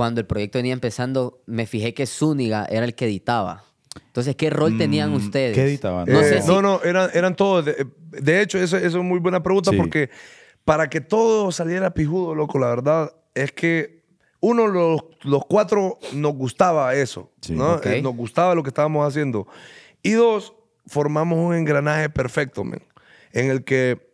cuando el proyecto venía empezando, me fijé que Zúñiga era el que editaba. Entonces, ¿qué rol tenían mm, ustedes? ¿Qué editaban? Eh, no, no, eran, eran todos. De, hecho, eso, es es muy buena pregunta porque para que todo saliera pijudo, loco, la verdad es que uno, los, cuatro nos gustaba eso, ¿no? Eh, nos gustaba lo que estábamos haciendo. Y dos, formamos un engranaje perfecto, en el que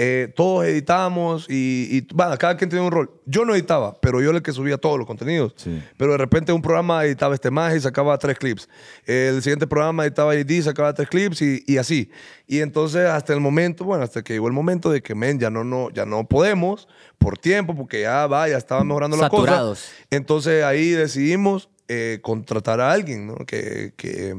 eh, todos editamos y, cada quien tenía un rol. Yo no editaba, pero yo era el que subía todos los contenidos. Pero de repente un programa editaba este más y sacaba tres clips. El siguiente programa editaba ID, sacaba tres clips y, así. Y entonces hasta el momento, bueno, hasta que llegó el momento de que, men, ya no, no, ya no podemos por tiempo, porque ya va, ya estaba mejorando las cosas. Entonces ahí decidimos eh, contratar a alguien, que, que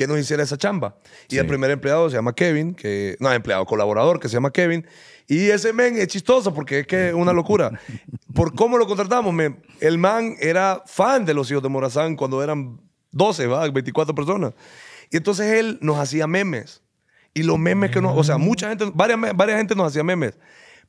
que nos hiciera esa chamba. Y el primer empleado se llama Kevin, que no, empleado colaborador que se llama Kevin. Y ese men es chistoso porque es que es una locura. [LAUGHS] Por cómo lo contratamos, el man era fan de los hijos de Morazán cuando eran 12, 24 personas. Y entonces él nos hacía memes. Y los memes que nos, o sea, mucha gente, varias, varias gente nos hacía memes.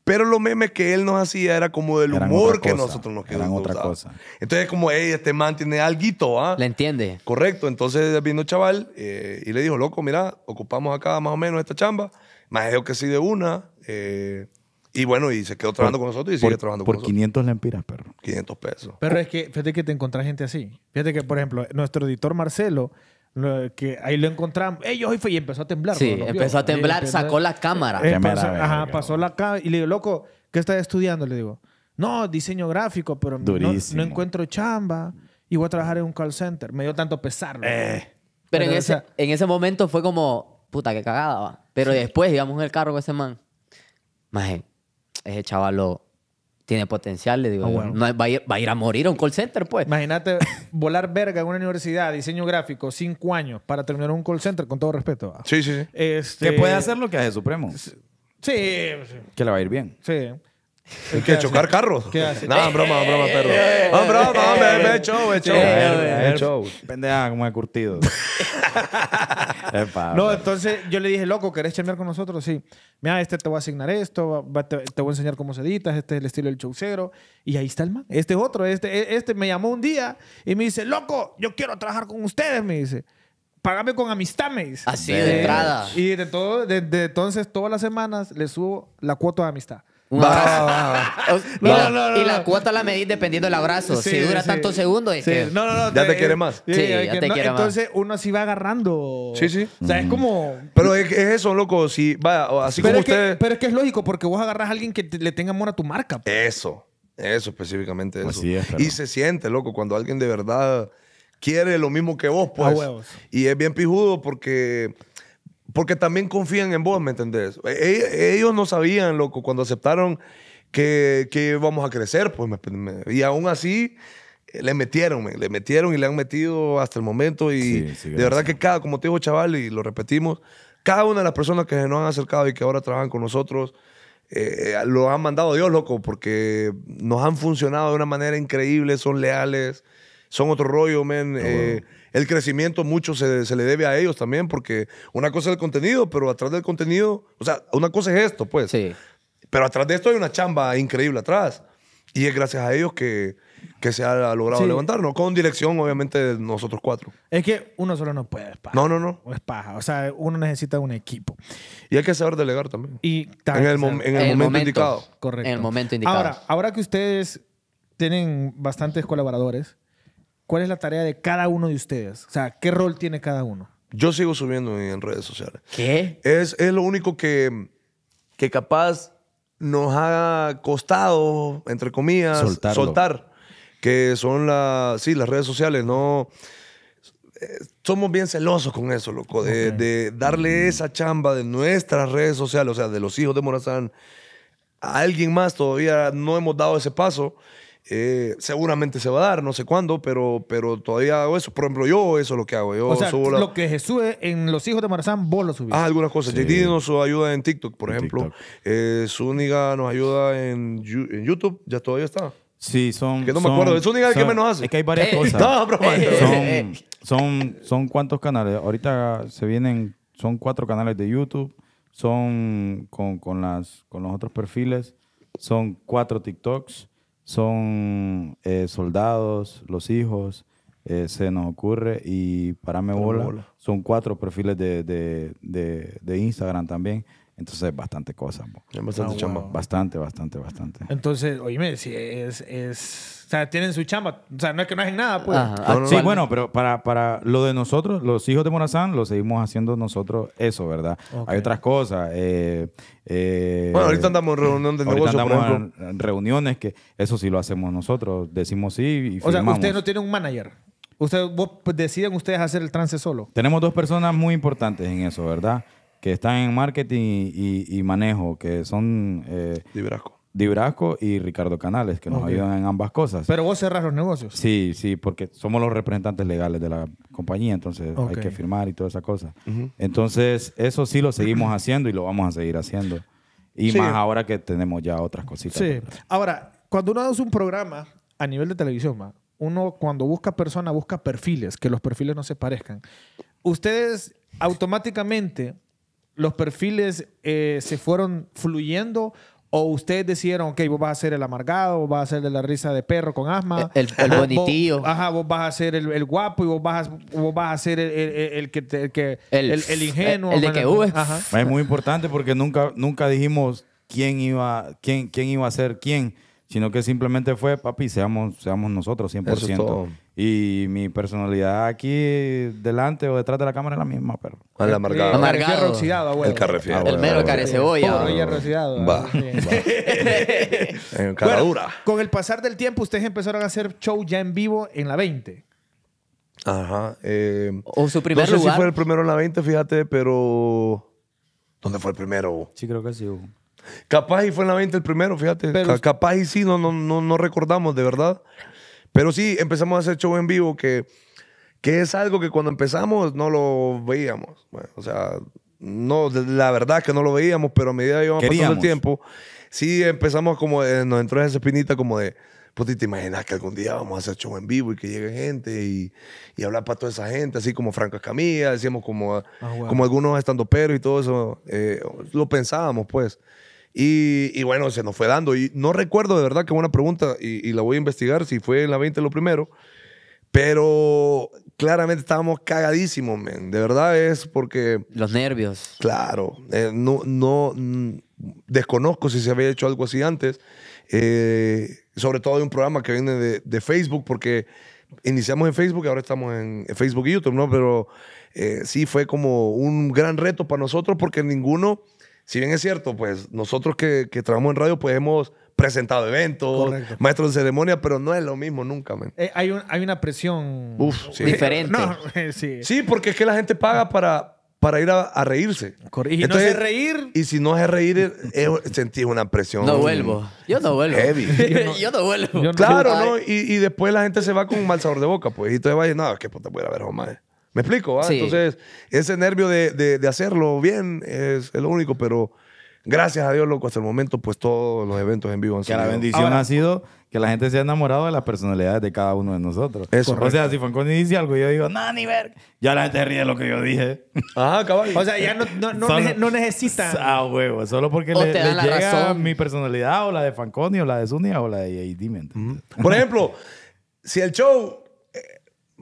Pero los memes que él nos hacía era como del humor que nosotros nos quedamos. otra cosa. Entonces, como, hey, este man tiene algo, ¿ah? Le entiende. Correcto. Entonces vino chaval eh, y le dijo, loco, mira, ocupamos acá más o menos esta chamba. Más que sí de una. Eh, y bueno, y se quedó trabajando con nosotros y sigue trabajando con nosotros. Por 500 lempiras, perro. 500 pesos. Pero es que, fíjate que te encontrás gente así. Fíjate que, por ejemplo, nuestro editor Marcelo que ahí lo encontramos. Ellos hoy fue y empezó a temblar. Sí, empezó a temblar, sacó la cámara. pasó, pasó la cámara y le digo, loco, ¿qué estás estudiando? Le digo, no, diseño gráfico, pero no, encuentro chamba y voy a trabajar en un call center. Me dio tanto pesar. Eh. Pero, en, ese, en ese momento fue como, puta, qué cagada, va. Pero después íbamos en el carro con ese man. Maje, ese chaval lo, tiene potencial, le digo. Ah, va, a ir, a morir a un call center, pues. Imagínate [LAUGHS] volar verga en una universidad, diseño gráfico, cinco años para terminar un call center, con todo respeto. Sí, sí, sí. Este, que puede hacer lo que hace Supremo. Sí. sí. Que le va a ir bien. Sí. ¿Qué? chocar carros. No, broma, broma, perro. [LAUGHS] Eh, no, broma, eh, hombre, es show, es show. he show. Eh. Pendeja, como he curtido. [LAUGHS] no, entonces yo le dije, loco, ¿querés chambear con nosotros? Sí. Mira, este te voy a asignar esto, te, voy a enseñar cómo se editas, este es el estilo del chaucero. Y ahí está el man. Este es otro. Este, e, este me llamó un día y me dice, loco, yo quiero trabajar con ustedes, me dice págame con amistad, me dice. Así de, entrada. Y de todo, desde entonces, todas las semanas le subo la cuota de amistad y la cuota la medís dependiendo del abrazo. si dura tantos segundos. No, no, no. Ya te, eh, quiere más. Sí, ya, te quiere más. Entonces uno así va agarrando. Sí, sí. O sea, es como. Pero es, eso, loco. Si, así como Pero es que es lógico porque vos agarras a alguien que le tenga amor a tu marca. Pues. Eso. Eso, específicamente pues eso. Y se siente, loco, cuando alguien de verdad quiere lo mismo que vos, pues. y es bien pijudo porque porque también confían en vos, ¿me entendés? E, e, ellos no sabían, loco, cuando aceptaron que, que íbamos a crecer, pues, y aún así eh, le metieron, le metieron y le han metido hasta el momento. Y de verdad que cada, como te digo, chaval, y lo repetimos, cada una de las personas que se nos han acercado y que ahora trabajan con nosotros, eh, eh, lo han mandado Dios, loco, porque nos han funcionado de una manera increíble, son leales, son otro rollo, men el crecimiento mucho se, le debe a ellos también, porque una cosa es el contenido, pero atrás del contenido, o sea, una cosa es esto, pues. Sí. Pero atrás de esto hay una chamba increíble atrás. Y es gracias a ellos que, se ha logrado levantar. no con dirección, obviamente, de nosotros cuatro. Es que uno solo no puede, es No, no, no. O es paja. O sea, uno necesita un equipo. Y hay que saber delegar también. Y en, el, momento, indicado. Correcto. En el momento indicado. Ahora, ahora que ustedes tienen bastantes colaboradores, ¿Cuál es la tarea de cada uno de ustedes? O sea, ¿qué rol tiene cada uno? Yo sigo subiendo en redes sociales. ¿Qué? Es, es lo único que, que capaz nos ha costado, entre comillas, soltar. Que son las, sí, las redes sociales, no eh, somos bien celosos con eso, loco, de, darle mm. esa chamba de nuestras redes sociales, o sea, de los hijos de Morazán. A alguien más todavía no hemos dado ese paso eh, seguramente se va a dar, no sé cuándo, pero, pero todavía hago eso. Por ejemplo, yo eso es lo que hago. o sea, lo que Jesús en Los Hijos de Marzán, vos lo subís. Ah, algunas cosas. Sí. JD nos ayuda en TikTok, por ejemplo. su eh, única nos ayuda en, YouTube, ya todavía está. Sí, son. Que no me acuerdo. ¿Es única que menos hace? Es que hay varias [LAUGHS] cosas. No, son, eh, son, son, cuántos canales. Ahorita se vienen. Son cuatro canales de YouTube. Son con, con, las, con los otros perfiles. Son cuatro TikToks son eh, soldados, los hijos, eh, se nos ocurre y para bola, son cuatro perfiles de, de, de, Instagram también. Entonces, bastante cosas. Bastante, ah, bastante, bastante, bastante, Entonces, oíme, si es, es sea, tienen su chamba. O sea, no es que no hacen nada, pues. Sí, bueno, pero para, para lo de nosotros, los hijos de Morazán, lo seguimos haciendo nosotros eso, ¿verdad? Hay otras cosas. Eh, eh, bueno, ahorita andamos en reunión de negocios andamos En reuniones que eso sí lo hacemos nosotros. Decimos sí y O sea, ustedes no tienen un manager. ustedes deciden ustedes hacer el trance solo. Tenemos dos personas muy importantes en eso, ¿verdad? Que están en marketing y, manejo, que son... Eh, Librasco. Dibrasco y Ricardo Canales, que nos ayudan en ambas cosas. Pero vos cerrás los negocios. Sí, sí, porque somos los representantes legales de la compañía, entonces hay que firmar y toda esa cosa. Entonces, eso sí lo seguimos [CLEARS THROAT] haciendo y lo vamos a seguir haciendo. Y más ahora que tenemos ya otras cositas. Sí. Ahora, cuando uno hace un programa a nivel de televisión, uno cuando busca persona busca perfiles, que los perfiles no se parezcan. Ustedes automáticamente los perfiles eh, se fueron fluyendo ¿O ustedes decidieron, que vos vas a ser el amargado, vos vas a ser de la risa de perro con asma? El, bonitillo. ajá, vos vas a ser el, guapo y vos vas, a ser el, que, el, ingenuo. El, de que hubo. Es muy importante porque nunca, nunca dijimos quién iba, quién, quién iba a ser quién, sino que simplemente fue, papi, seamos, seamos nosotros 100%. Y mi personalidad aquí delante o detrás de la cámara es la misma, pero. El amargado. amargado. El carro oxidado, El carrefiado. el mero que El hierro oxidado. Va. [LAUGHS] en con el pasar del tiempo, ustedes empezaron a hacer show ya en vivo en la 20. Ajá. Eh, o su primer no sé si fue el primero en la 20, fíjate, pero. ¿Dónde fue el primero? Sí, creo que sí. Capaz y fue en la 20 el primero, fíjate. Capaz y sí, no, no, no, no recordamos, de verdad. Pero sí, empezamos a hacer show en vivo que, que es algo que cuando empezamos no lo veíamos. o sea, no, la verdad es que no lo veíamos, pero a medida que íbamos pasando el tiempo, sí empezamos como, nos entró esa espinita como de, pues te imaginas que algún día vamos a hacer show en vivo y que llegue gente y, y hablar para toda esa gente, así como Franco Escamilla, decíamos como, ah, como algunos estando pero y todo eso, eh, lo pensábamos pues. Y, bueno, se nos fue dando. Y no recuerdo de verdad qué una pregunta, y, la voy a investigar si fue en la 20 lo primero. Pero claramente estábamos cagadísimos, men. De verdad es porque. Los nervios. Claro. Eh, no, no. Mm, desconozco si se había hecho algo así antes. Eh, sobre todo de un programa que viene de, Facebook, porque iniciamos en Facebook, ahora estamos en Facebook y YouTube, ¿no? Pero eh, sí fue como un gran reto para nosotros porque ninguno si bien es cierto, pues nosotros que, trabajamos en radio, pues hemos presentado eventos, maestros de ceremonia, pero no es lo mismo nunca, man. Eh, hay, una presión diferente. [LAUGHS] Eh, sí. porque es que la gente paga para, ir a, reírse. Y Entonces, no es reír. Y si no es reír, sentís una presión. No vuelvo. Yo no vuelvo. Heavy. [LAUGHS] Yo, no, vuelvo. claro, ¿no? Y, después la gente se va con un mal sabor de boca, pues. Y te vas a decir, qué puta voy a ver, ¿Me explico? Ah? Entonces, ese nervio de, de, hacerlo bien es, lo único, pero gracias a Dios, loco, hasta el momento, pues todos los eventos en vivo han sido. Que la bendición ha sido que la gente se ha enamorado de las personalidades de cada uno de nosotros. Eso. O sea, si Fanconi dice algo, yo digo, no, ni ver. Ya la gente ríe de lo que yo dije. Ajá, caballo. O sea, ya no, no, no, [LAUGHS] Ah, huevo, solo porque le, llega mi personalidad o la de Fanconi o la de Zunia o la de J.D. Por ejemplo, si el show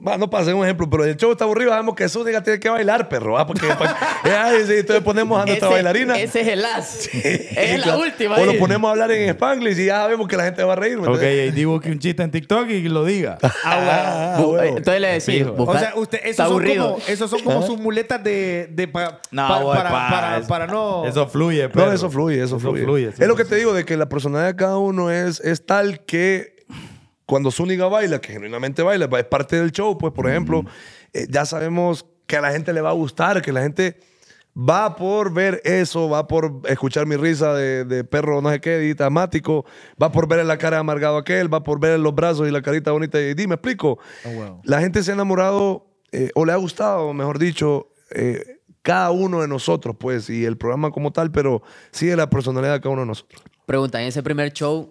bueno, no hacer un ejemplo, pero el show está aburrido. Sabemos que Zúñiga tiene que bailar, perro. ¿ah? Porque pues, [LAUGHS] eh, entonces ponemos a nuestra bailarina. Ese es el as. es la última. O lo ponemos a hablar en Spanglish y ya sabemos que la gente va a reír. Ok, y digo que un chiste en TikTok y lo diga. [LAUGHS] ah, ah, ah Entonces le decís. O sea, usted, esos, son como, son como sus muletas de, de no, para, no. Eso fluye, pero. No, eso fluye, eso, fluye. fluye. es lo que te digo, de que la personalidad de cada uno es, es tal que cuando Zúñiga baila, que genuinamente baila, es parte del show, pues, por ejemplo, eh, ya sabemos que a la gente le va a gustar, que la gente va por ver eso, va por escuchar mi risa de, perro no sé qué, de dramático, va por ver la cara amargado aquel, va por ver los brazos y la carita bonita y dime, explico. Oh, la gente se ha enamorado, eh, o le ha gustado, mejor dicho, eh, cada uno de nosotros, pues, y el programa como tal, pero sí de la personalidad de cada uno de nosotros. Pregunta, en ese primer show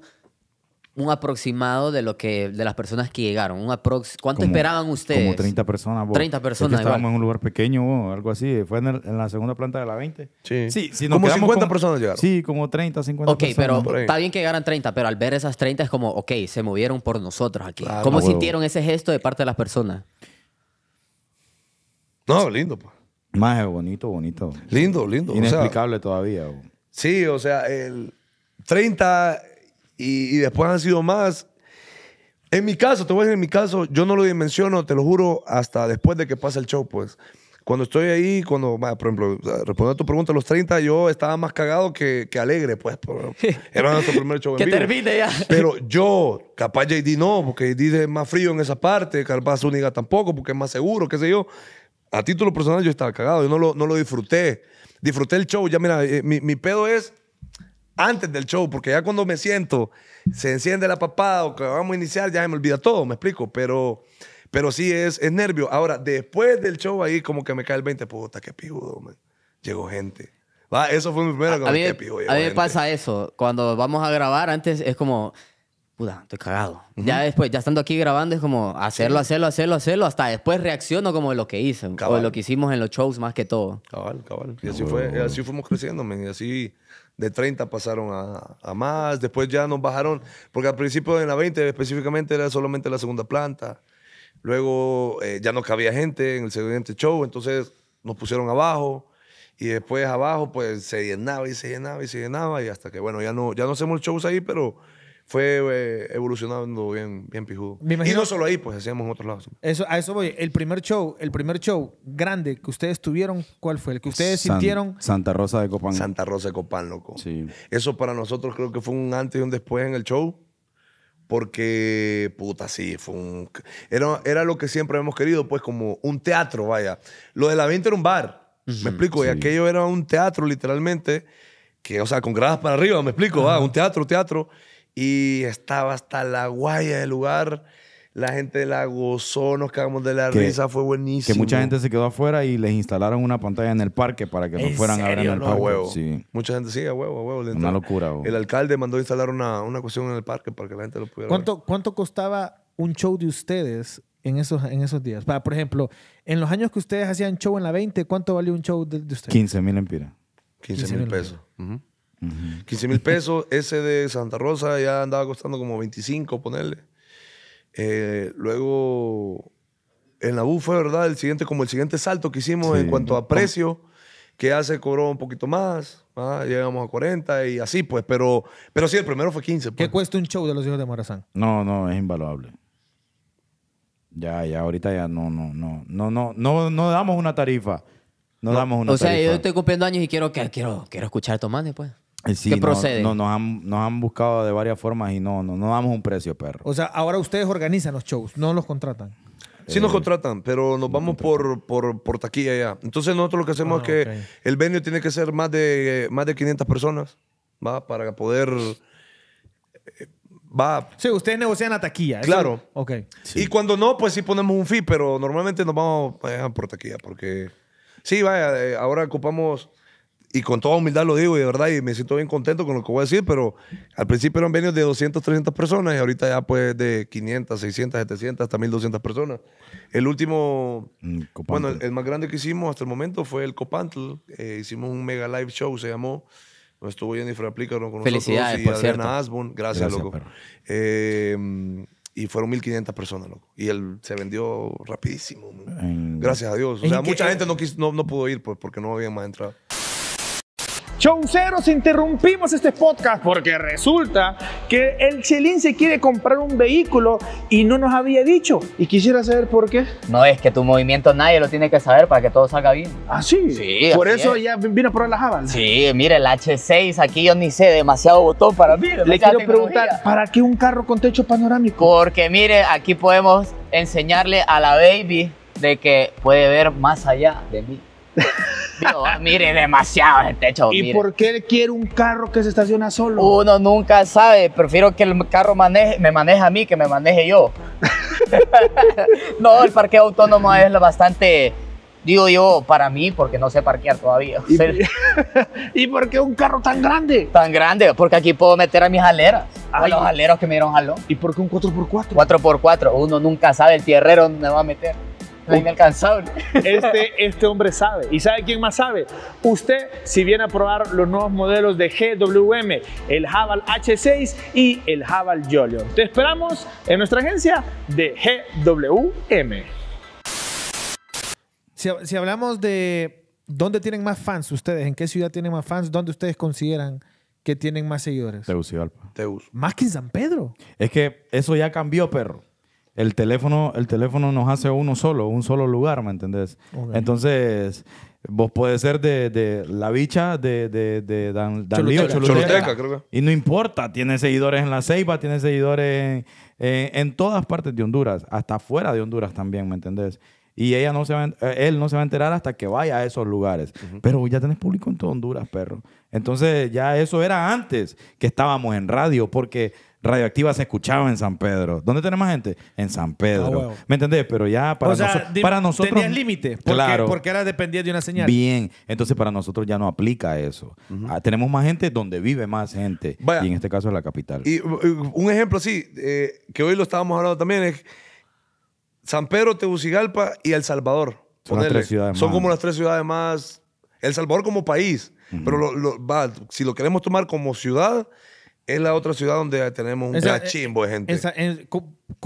un aproximado de lo que de las personas que llegaron. Un ¿Cuánto esperaban ustedes? Como 30 personas. 30 personas. estábamos en un lugar pequeño o algo así. Fue en, la segunda planta de la 20. Sí. como 50 personas llegaron. Sí, como 30, 50 personas. pero está bien que llegaran 30, pero al ver esas 30 es como, ok, se movieron por nosotros aquí. ¿Cómo ah, sintieron ese gesto de parte de las personas? No, lindo. Más pues. bonito, bonito. Lindo, lindo. Inexplicable todavía. Sí, o sea, el 30 y, después han sido más. En mi caso, te voy a decir, en mi caso, yo no lo dimensiono, te lo juro, hasta después de que pasa el show, pues. Cuando estoy ahí, cuando, por ejemplo, respondiendo a tu pregunta, a los 30 yo estaba más cagado que, que alegre, pues. [LAUGHS] era nuestro primer show en que termine ya. Pero yo, capaz JD no, porque JD es más frío en esa parte, capaz Zúñiga tampoco, porque es más seguro, qué sé yo. A título personal yo estaba cagado, yo no lo, no lo disfruté. Disfruté el show, ya mira, eh, mi, mi pedo es antes del show, porque ya cuando me siento, se enciende la papada o que vamos a iniciar, ya me olvida todo, me explico, pero, pero sí es, es nervio. Ahora, después del show ahí como que me cae el 20, puta, qué pijudo, man. Llegó gente. Va, eso fue mi primera A, a mí, pibudo a mí me pasa eso, cuando vamos a grabar, antes es como, puta, estoy cagado. Ya después, ya estando aquí grabando, es como hacerlo, hacerlo, hacerlo, hacerlo, hasta después reacciono como lo que hice, o lo que hicimos en los shows más que todo. Cabal, cabal. Y así, fue, así fuimos creciendo, man, y así de 30 pasaron a, más, después ya nos bajaron, porque al principio de la 20 específicamente era solamente la segunda planta, luego eh, ya no cabía gente en el siguiente show, entonces nos pusieron abajo y después abajo pues se llenaba y se llenaba y se llenaba y hasta que bueno, ya no, ya no hacemos shows ahí, pero fue eh, evolucionando bien, bien pijudo. y no solo ahí, pues hacíamos en otros lados. Eso, a eso voy. El primer show, el primer show grande que ustedes tuvieron, ¿cuál fue? El que ustedes sintieron. Santa Rosa de Copán. Santa Rosa de Copán, loco. Sí. Eso para nosotros creo que fue un antes y un después en el show. Porque, puta, sí, fue un... Era, era lo que siempre hemos querido, pues, como un teatro, vaya. Lo de la 20 era un bar, me explico. Y aquello era un teatro, literalmente, que, o sea, con gradas para arriba, me explico, va, un teatro, teatro. Y estaba hasta la guaya del lugar. La gente la gozó, nos cagamos de la risa, fue buenísimo. Que mucha gente se quedó afuera y les instalaron una pantalla en el parque para que no fueran a ver en el parque. Huevo. Mucha gente sigue, a huevo, a huevo. una locura. El alcalde mandó instalar una, una, cuestión en el parque para que la gente lo pudiera ¿Cuánto, ver. ¿Cuánto costaba un show de ustedes en esos, en esos días? Para, por ejemplo, en los años que ustedes hacían show en la 20, ¿cuánto valió un show de, ustedes? 15 mil empiras. 15 mil pesos. 15 mil pesos. [LAUGHS] Ese de Santa Rosa ya andaba costando como 25, ponerle. Eh, luego, en la U fue, ¿verdad? El siguiente, como el siguiente salto que hicimos en cuanto a precio, que hace cobró un poquito más, llegamos a 40 y así, pues. Pero, pero sí, el primero fue 15. ¿Qué pues. cuesta un show de los hijos de Morazán? No, no, es invaluable. Ya, ya, ahorita ya no, no, no, no, no, no, no damos una tarifa. No, damos una o tarifa. O sea, yo estoy cumpliendo años y quiero, que, quiero, quiero escuchar a después. pues. Eh, sí, ¿Qué no, procede? nos, han, han buscado de varias formas y no, no, no damos un precio, perro. O sea, ahora ustedes organizan los shows, no los contratan. Sí nos eh, contratan, pero nos vamos por, por, por taquilla ya. Entonces nosotros lo que hacemos ah, es que el venio tiene que ser más de, más de 500 personas, ¿va? Para poder... Eh, va. Sí, ustedes negocian a taquilla. Claro. Y cuando no, pues sí ponemos un fee, pero normalmente nos vamos por taquilla, porque... Sí, vaya, ahora ocupamos y con toda humildad lo digo y de verdad, y me siento bien contento con lo que voy a decir, pero al principio eran venidos de 200, 300 personas y ahorita ya pues de 500, 600, 700 hasta 1200 personas. El último, mm, bueno, el, más grande que hicimos hasta el momento fue el Copantl. Eh, hicimos un mega live show, se llamó. No estuvo Jennifer Aplícaro con Felicidades, nosotros por Adriana cierto. Gracias, loco. Em, y fueron 1500 personas, loco. Y él se vendió rapidísimo. Gracias a Dios. O sea, mucha gente no, no, pudo ir pues, porque no había más entrada. Chonceros, interrumpimos este podcast porque resulta que el Chelín se quiere comprar un vehículo y no nos había dicho. Y quisiera saber por qué. No, es que tu movimiento nadie lo tiene que saber para que todo salga bien. ¿Ah, sí? Por eso ya vino a probar las javan. Sí, mire, el H6 aquí yo ni sé, demasiado botón para mí. Le quiero preguntar, ¿para qué un carro con techo panorámico? Porque mire, aquí podemos enseñarle a la baby de que puede ver más allá de mí. Digo, ah, mire, demasiado el techo. ¿Y por qué quiere un carro que se estaciona solo? Uno nunca sabe. Prefiero que el carro maneje, me maneje a mí que me maneje yo. [LAUGHS] no, el parqueo autónomo es lo bastante. Digo yo, para mí, porque no sé parquear todavía. ¿Y, [LAUGHS] por qué un carro tan grande? Tan grande, porque aquí puedo meter a mis aleras. A los aleros que me dieron jalón. ¿Y por qué un 4x4? 4x4. Uno nunca sabe, el tierrero me va a meter inalcanzable. Este, este hombre sabe. ¿Y sabe quién más sabe? Usted, si viene a probar los nuevos modelos de GWM, el Haval H6 y el Haval Jolion Te esperamos en nuestra agencia de GWM. Si, si hablamos de dónde tienen más fans ustedes, en qué ciudad tienen más fans, dónde ustedes consideran que tienen más seguidores. Tegucigalpa. Teus. Más que en San Pedro. Es que eso ya cambió, perro el teléfono, el teléfono nos hace uno solo, un solo lugar, ¿me entendés? Entonces, vos puedes ser de, La Bicha, de, de, de Dan, Y no importa, tiene seguidores en La Ceiba, tiene seguidores eh, en, todas partes de Honduras, hasta fuera de Honduras también, ¿me entendés? Y ella no se eh, él no se va a enterar hasta que vaya a esos lugares. Pero ya tenés público en toda Honduras, perro. Entonces, ya eso era antes que estábamos en radio, porque Radioactiva se escuchaba en San Pedro. ¿Dónde tenemos gente? En San Pedro. Ah, ¿Me entendés? Pero ya para, nosotros. Tenías límite. claro. Porque era dependiente de una señal. Bien. Entonces para nosotros ya no aplica eso. Ah, tenemos más gente donde vive más gente. Y en este caso es la capital. Y un ejemplo así, eh, que hoy lo estábamos hablando también, es San Pedro, Tegucigalpa y El Salvador. Son, ciudades Son como las tres ciudades más. El Salvador como país. Pero si lo queremos tomar como ciudad, es la otra ciudad donde tenemos un cachimbo de gente. Eh,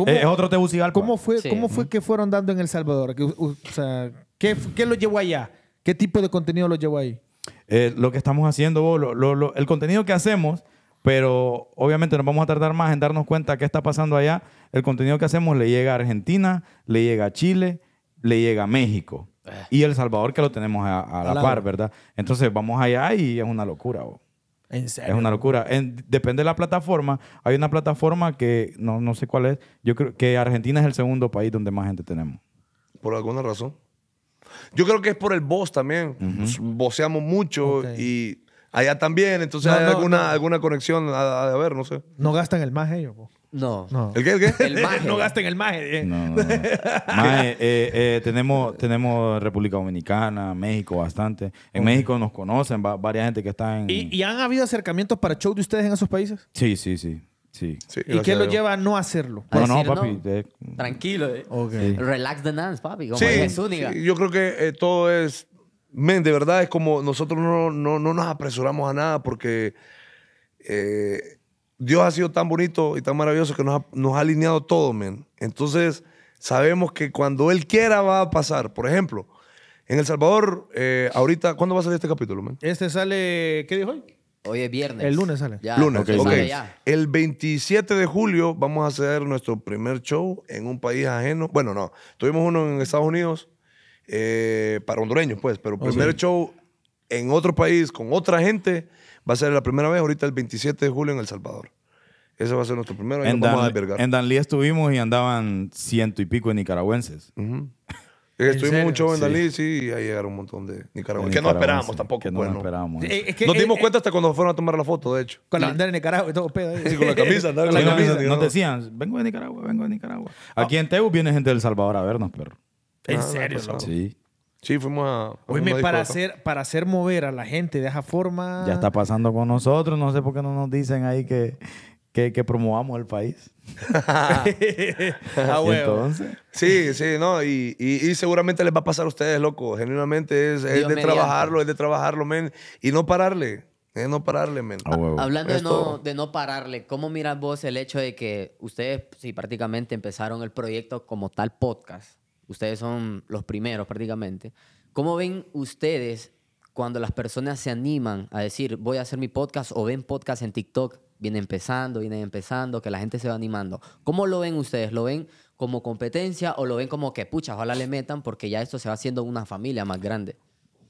es otro Tegucigalpa. ¿Cómo fue, cómo fue que fueron dando en El Salvador? ¿Qué, lo llevó allá? ¿Qué tipo de contenido lo llevó ahí? Eh, lo que estamos haciendo, vos, el contenido que hacemos, pero obviamente nos vamos a tardar más en darnos cuenta qué está pasando allá. El contenido que hacemos le llega a Argentina, le llega a Chile, le llega a México. Eh. Y El Salvador que lo tenemos a, la par, ¿verdad? Entonces vamos allá y es una locura. vos. Es una locura. depende de la plataforma. Hay una plataforma que no, sé cuál es. Yo creo que Argentina es el segundo país donde más gente tenemos. Por alguna razón. Yo creo que es por el voz también. Voceamos mucho y allá también. Entonces hay alguna, alguna conexión a, ver, no sé. No gastan el más ellos. No. no. ¿El qué? ¿El qué? [LAUGHS] no gasten el maje. [LAUGHS] Eh, eh, tenemos, tenemos República Dominicana, México bastante. En México nos conocen varias gente que está en... ¿Y, han habido acercamientos para show de ustedes en esos países? Sí, sí, sí. Sí. ¿Y qué lo lleva a no hacerlo? no, no, papi. Tranquilo. Eh. Relax the dance, papi. sí, yo creo que todo es... de verdad, es como nosotros no, nos apresuramos a nada porque Dios ha sido tan bonito y tan maravilloso que nos ha, alineado todo, men. Entonces, sabemos que cuando Él quiera va a pasar. Por ejemplo, en El Salvador, eh, ahorita, ¿cuándo va a salir este capítulo, men? Este sale, ¿qué dijo hoy? Hoy es viernes. El lunes sale. Ya, lunes, El 27 de julio vamos a hacer nuestro primer show en un país ajeno. Bueno, no, tuvimos uno en Estados Unidos eh, para hondureños, pues, pero primer show en otro país con otra gente Va a ser la primera vez ahorita el 27 de julio en El Salvador. Ese va a ser nuestro primero. En, en Danlí estuvimos y andaban ciento y pico de nicaragüenses. Eh, estuvimos mucho en Danlí, sí, y ahí llegaron un montón de nicaragüenses. Que no esperábamos tampoco. Pues, no esperábamos. Eh, nos eh, dimos cuenta hasta cuando fueron a tomar la foto, de hecho. Con la camisa. [LAUGHS] la camisa, nos decían, vengo de Nicaragua, vengo de Nicaragua. Ah. Aquí en Teu viene gente del Salvador a vernos, pero. ¿En ah, serio? Sí. Sí, fuimos a. para hacer, para hacer mover a la gente de esa forma. Ya está pasando con nosotros. No sé por qué no nos dicen ahí que, que, promovamos el país. [LAUGHS] ah, Sí, sí, no. Y, seguramente les va a pasar a ustedes, loco. Genuinamente es, de trabajarlo, es de trabajarlo, men. Y no pararle. Es no pararle, men. Ah, Hablando de no, de no pararle, ¿cómo miras vos el hecho de que ustedes, sí, prácticamente empezaron el proyecto como tal podcast? ustedes son los primeros prácticamente. ¿Cómo ven ustedes cuando las personas se animan a decir, voy a hacer mi podcast o ven podcast en TikTok? Viene empezando, viene empezando, que la gente se va animando. ¿Cómo lo ven ustedes? ¿Lo ven como competencia o lo ven como que, pucha, ojalá le metan porque ya esto se va haciendo una familia más grande?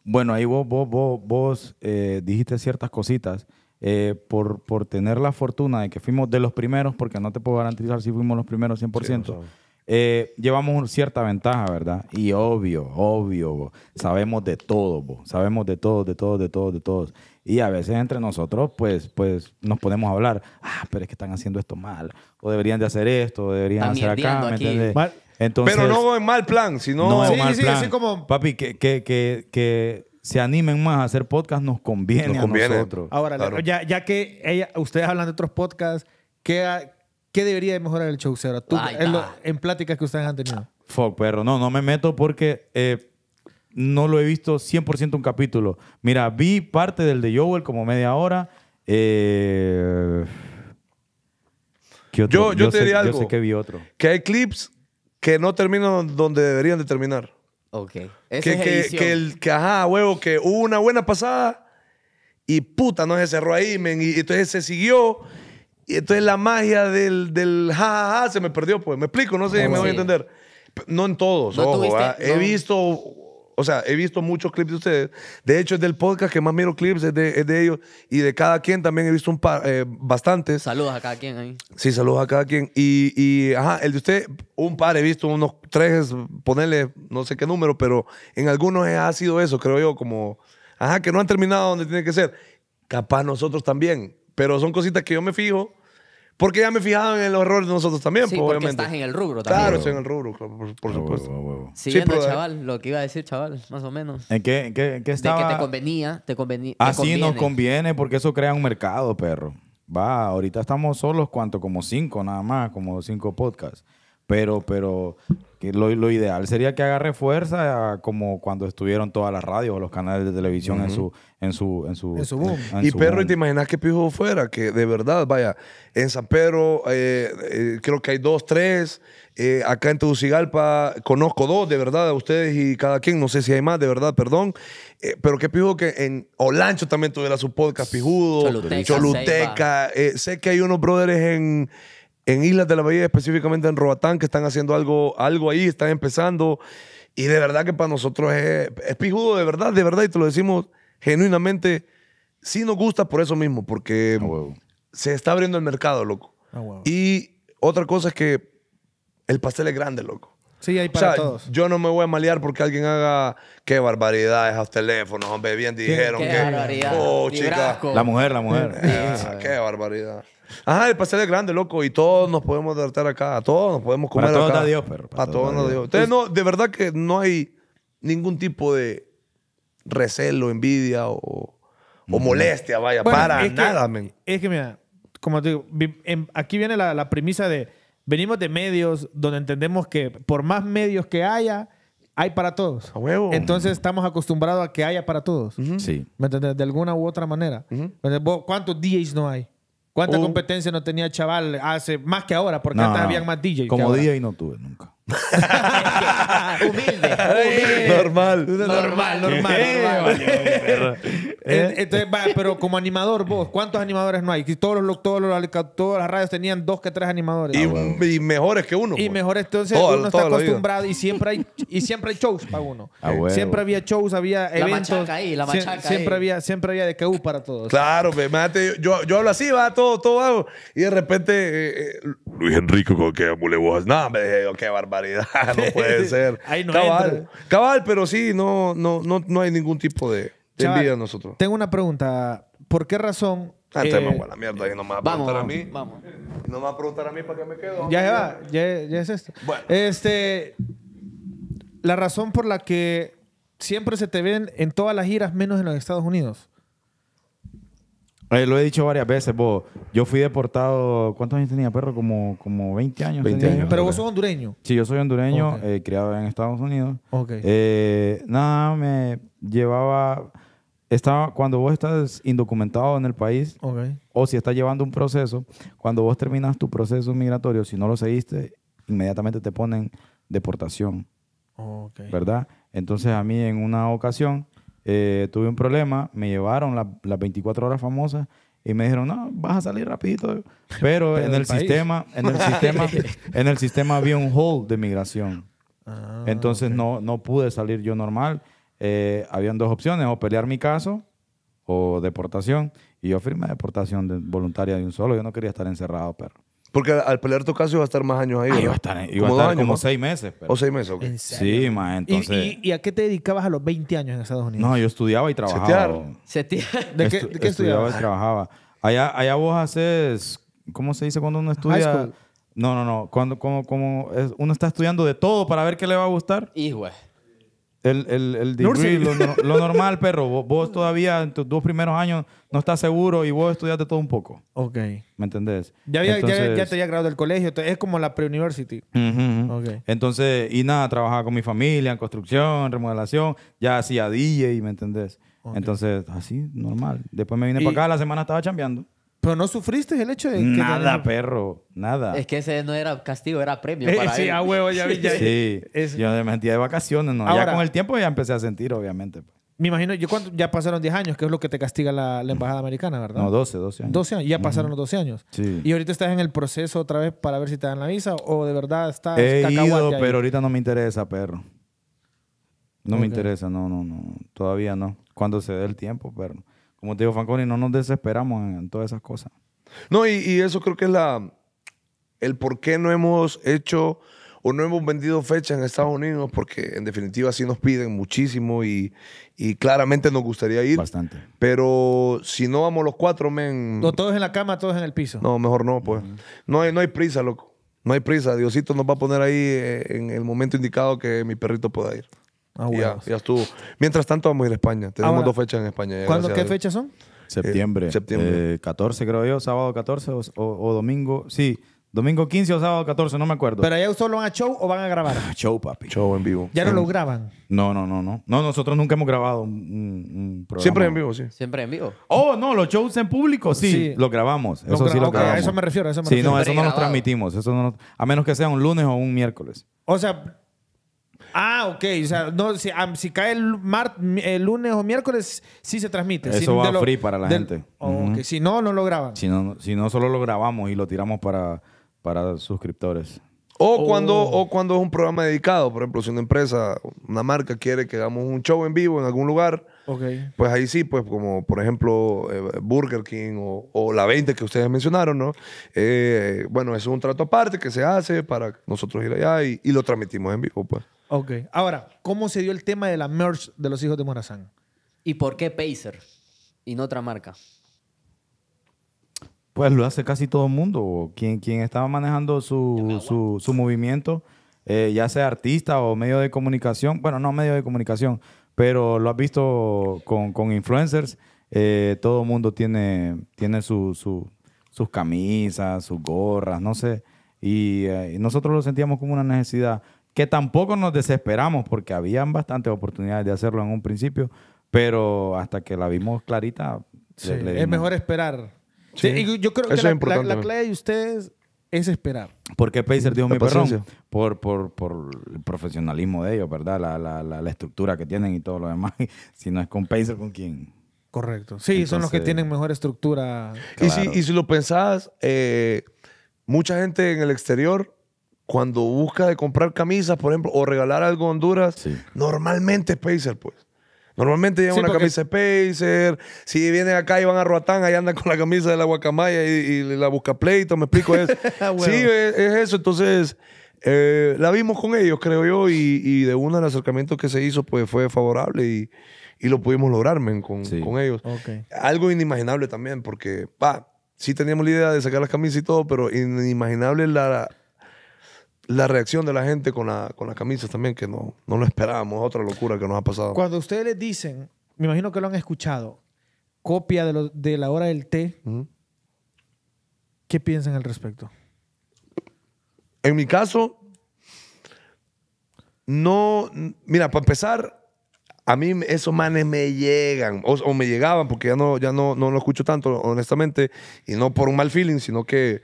Bueno, ahí vos, vos, vos, eh, dijiste ciertas cositas. Eh, por, por tener la fortuna de que fuimos de los primeros, porque no te puedo garantizar si fuimos los primeros 100%. Eh, llevamos cierta ventaja, ¿verdad? Y obvio, obvio, sabemos de todo, sabemos de todo, de todo, de todo, de todos. Y a veces entre nosotros, pues, pues nos podemos hablar, ah, pero es que están haciendo esto mal, o deberían de hacer esto, o deberían hacer acá, ¿me entiendes? Entonces, pero no en mal plan, sino como... Papi, que, se animen más a hacer podcast nos conviene, nos nosotros. Ahora, ya, que ella, ustedes hablan de otros podcasts, ¿qué, ¿Qué debería mejorar el show, Tú, en, pláticas que ustedes han tenido. Fuck, perro. No, no me meto porque eh, no lo he visto 100% un capítulo. Mira, vi parte del de Joel como media hora. Eh, yo, te sé, algo. Yo sé que vi otro. Que hay clips que no terminan donde deberían de terminar. Ok. Que, ajá, huevo, que hubo una buena pasada y puta, no se cerró ahí, men. Y entonces se siguió y entonces la magia del, del jajaja se me perdió, pues. Me explico, no sé si me voy a entender. No en todos, ¿No ojo, tuviste, He visto, o sea, he visto muchos clips de ustedes. De hecho, es del podcast que más miro clips, es de, de ellos. Y de cada quien también he visto un par, eh, bastantes. Saludos a cada quien ahí. Sí, saludos a cada quien. Y, y, ajá, el de usted, un par, he visto unos tres, ponerle no sé qué número, pero en algunos ha sido eso, creo yo, como, ajá, que no han terminado donde tiene que ser. Capaz nosotros también pero son cositas que yo me fijo. Porque ya me fijaban en los errores de nosotros también, sí, pues, porque estás en el rubro también. Claro, estoy en el rubro, por, supuesto. sí, eh, chaval, lo que iba a decir, chaval, más o menos. ¿En qué, en qué, en qué estaba? De que te convenía, te convenía. Así ah, nos conviene, porque eso crea un mercado, perro. Va, ahorita estamos solos, ¿cuánto? Como cinco nada más, como cinco podcasts. Pero, pero lo, ideal sería que agarre fuerza eh, como cuando estuvieron todas las radios o los canales de televisión en su en su en su, boom. y perro, ¿y te imaginas qué pijo fuera? Que de verdad, vaya, en San Pedro eh, eh, creo que hay dos, tres. acá en Tegucigalpa conozco dos, de verdad, a ustedes y cada quien. No sé si hay más, de verdad, perdón. pero qué pijo que en Olancho también tuviera su podcast pijudo, Choluteca. Choluteca. sé que hay unos brothers en en Islas de la Bahía, específicamente en Roatán, que están haciendo algo, algo ahí, están empezando. Y de verdad que para nosotros es, es pijudo, de verdad, de verdad, y te lo decimos genuinamente, sí nos gusta por eso mismo, porque se está abriendo el mercado, loco. Y otra cosa es que el pastel es grande, loco. Sí, hay para todos. Yo no me voy a malear porque alguien haga qué barbaridades a teléfonos, hombre. Bien dijeron qué Barbaridad. Oh, chica. La mujer, la mujer. [LAUGHS] Ah, qué barbaridad. Ajá, el pastel es grande, loco, y todos nos podemos dar acá, a todos nos podemos comer para todos acá. Dios, a todos, nos Dios. Entonces, no, de verdad que no hay ningún tipo de recelo, envidia o, molestia, vaya, para nada, men. Es que, mira, como te digo, aquí viene la, premisa de venimos de medios donde entendemos que por más medios que haya, hay para todos. A huevo. Entonces estamos acostumbrados a que haya para todos. Sí. De alguna u otra manera. ¿Cuántos DJs no hay? ¿Cuánta competencia no tenía Chaval hace más que ahora? Porque no, antes habían más DJs. Como y no tuve nunca. [LAUGHS] humilde, humilde. Normal. Normal, normal. Eh, entonces, pero como animador, vos, ¿cuántos animadores no hay? que todos los, todos los, todas las radios tenían dos que tres animadores. Y, ah, mejores que uno. Y pues. mejores, entonces uno está acostumbrado y siempre hay y siempre hay shows para uno. Ah, siempre había shows, había la Machaca siempre había, siempre había de KU para todos. Claro, pues, me mate, yo, yo hablo así, va todo, todo va. Y de repente eh, eh, Luis Enrique con que amule No, me qué [LAUGHS] no puede ser. cabal, cabal, pero sí, no, no, no, no hay ningún tipo de, envidia a nosotros. Tengo una pregunta. ¿Por qué razón Ah, eh, vamos a la mierda, y no me va a preguntar vamos, a mí. Vamos. No me va a preguntar a mí para qué me quedo. Ya se va, ya, ya, es esto. Bueno. Este, la razón por la que siempre se te ven en todas las giras, menos en los Estados Unidos. Eh, lo he dicho varias veces, vos. Yo fui deportado, ¿cuántos años tenía, perro? Como, como 20 años. 20 años Pero vos sos hondureño. Sí, yo soy hondureño, eh, criado en Estados Unidos. Ok. Eh, nada, me llevaba... Estaba, cuando vos estás indocumentado en el país, o si estás llevando un proceso, cuando vos terminas tu proceso migratorio, si no lo seguiste, inmediatamente te ponen deportación. Okay. ¿Verdad? Entonces a mí en una ocasión eh, tuve un problema, me llevaron las 24 horas famosas y me dijeron, no, vas a salir rapidito. [LAUGHS] Pero, en, el sistema, en, el sistema, [LAUGHS] en el sistema había un hall de migración. Ah, Entonces no, no pude salir yo normal. Eh, habían dos opciones, o pelear mi caso o deportación. Y yo firmé deportación voluntaria de un solo. Yo no quería estar encerrado, perro. Porque al, pelear tu caso iba a estar más años ahí. Ah, iba a estar, iba a estar como seis meses. O seis meses, ok. Sí, más entonces. ¿Y, a qué te dedicabas a los 20 años en Estados Unidos? No, yo estudiaba y trabajaba. Setear. ¿De, qué, estudiabas? Estudiaba y trabajaba. Allá, allá vos haces, ¿cómo se dice cuando uno estudia? No, no, no. Cuando como, como uno está estudiando de todo para ver qué le va a gustar. Hijo el, el, el degree, lo, normal, perro. Vos, todavía en tus dos primeros años no estás seguro y vos estudiaste todo un poco. Ok. ¿Me entendés? Ya, había, ya, ya, te había graduado del colegio, es como la pre-university. okay. Entonces, y nada, trabajaba con mi familia en construcción, remodelación, ya hacía DJ, ¿me entendés? Entonces, así, normal. Después me vine para acá, la semana estaba chambeando. Pero no sufriste el hecho de que nada, perro, nada. Es que ese no era castigo, era premio eh, Sí, a ah, huevo, ya vi. sí, [LAUGHS] yo me sentía de vacaciones, ¿no? Ahora, con el tiempo ya empecé a sentir, obviamente. Pues. Me imagino, yo cuando, ya pasaron 10 años, que es lo que te castiga la, embajada americana, ¿verdad? No, 12, 12 años. 12 años, ya pasaron los 12 años. Sí. Y ahorita estás en el proceso otra vez para ver si te dan la visa o de verdad estás He ido, pero ahorita no me interesa, perro. No me interesa, no, no, no. Todavía no. Cuando se dé el tiempo, perro como te digo, Fanconi, no nos desesperamos en, todas esas cosas. No, y, eso creo que es la, el por qué no hemos hecho o no hemos vendido fecha en Estados Unidos, porque en definitiva sí nos piden muchísimo y, claramente nos gustaría ir. Bastante. Pero si no vamos los cuatro, men... No, todos en la cama, todos en el piso. No, mejor no, pues. no, hay, no hay prisa, loco. No hay prisa. Diosito nos va a poner ahí eh, en el momento indicado que mi perrito pueda ir. Ah, Ya, estuvo. Mientras tanto, vamos a ir a España. Tenemos dos fechas en España. ¿Cuándo, ¿Qué fechas son? Eh, septiembre. septiembre. 14, eh, creo yo, sábado 14 o, domingo. Sí, domingo 15 o sábado 14, no me acuerdo. ¿Pero allá solo van a show o van a grabar? [LAUGHS] Show, papi. Show en vivo. Ya no lo graban. No, no, no, no. No, nosotros nunca hemos grabado un, programa. Siempre en vivo, sí. Siempre en vivo. Oh, no, los shows en público, sí, los grabamos. Eso sí lo grabamos. a eso me refiero, a eso me Sí, no, eso no lo transmitimos. Eso a menos que sea un lunes o un miércoles. O sea, Ah, ok. O sea, no, si, ah, si cae el, el lunes o miércoles, sí se transmite. Eso va free para la gente. Oh, si no, no lo graban. Si no, si no, solo lo grabamos y lo tiramos para, para suscriptores. O, oh. cuando, o cuando es un programa dedicado. Por ejemplo, si una empresa, una marca quiere que hagamos un show en vivo en algún lugar pues ahí sí, pues como por ejemplo eh, Burger King o, la 20 que ustedes mencionaron, ¿no? Eh, bueno, es un trato aparte que se hace para nosotros ir allá y, lo transmitimos en vivo, pues. Ok. Ahora, ¿cómo se dio el tema de la merch de los hijos de Morazán? ¿Y por qué Pacer y no otra marca? Pues lo hace casi todo el mundo. Quien, quien estaba manejando su, movimiento, eh, ya sea artista o medio de comunicación, bueno, no medio de comunicación, pero lo has visto con, influencers. todo eh, todo mundo tiene, tiene su, sus camisas, sus gorras, no sé. Y, eh, nosotros lo sentíamos como una necesidad que tampoco nos desesperamos porque habían bastantes oportunidades de hacerlo en un principio, pero hasta que la vimos clarita. es mejor esperar. Sí. yo creo que la, la clave de ustedes es esperar. ¿Por qué Pacer dijo mi Por, por, el profesionalismo de ellos, ¿verdad? La, estructura que tienen y todo lo demás. [LAUGHS] Si no es con Pacer, ¿con quién? Correcto. Sí, son los que tienen mejor estructura. Y, si, lo pensás, eh, mucha gente en el exterior, cuando busca de comprar camisas, por ejemplo, o regalar algo a Honduras, normalmente es Pacer, pues. Normalmente llevan una camisa camisa Pacer, Si vienen acá y van a Roatán, ahí andan con la camisa de la guacamaya y, la busca pleito, me explico eso. [LAUGHS] Sí, es, eso. Entonces, eh, la vimos con ellos, creo yo, y, de uno el acercamiento que se hizo, pues fue favorable y, lo pudimos lograr, con, ellos. Algo inimaginable también, porque, sí teníamos la idea de sacar las camisas y todo, pero inimaginable la la reacción de la gente con, la, con las camisas también, que no, lo esperábamos, otra locura que nos ha pasado. Cuando ustedes les dicen, me imagino que lo han escuchado, copia de, la hora del té, ¿qué piensan al respecto? En mi caso, no, mira, para empezar, a mí esos manes me llegan, o, me llegaban, porque ya no, ya no, no lo escucho tanto, honestamente, y no por un mal feeling, sino que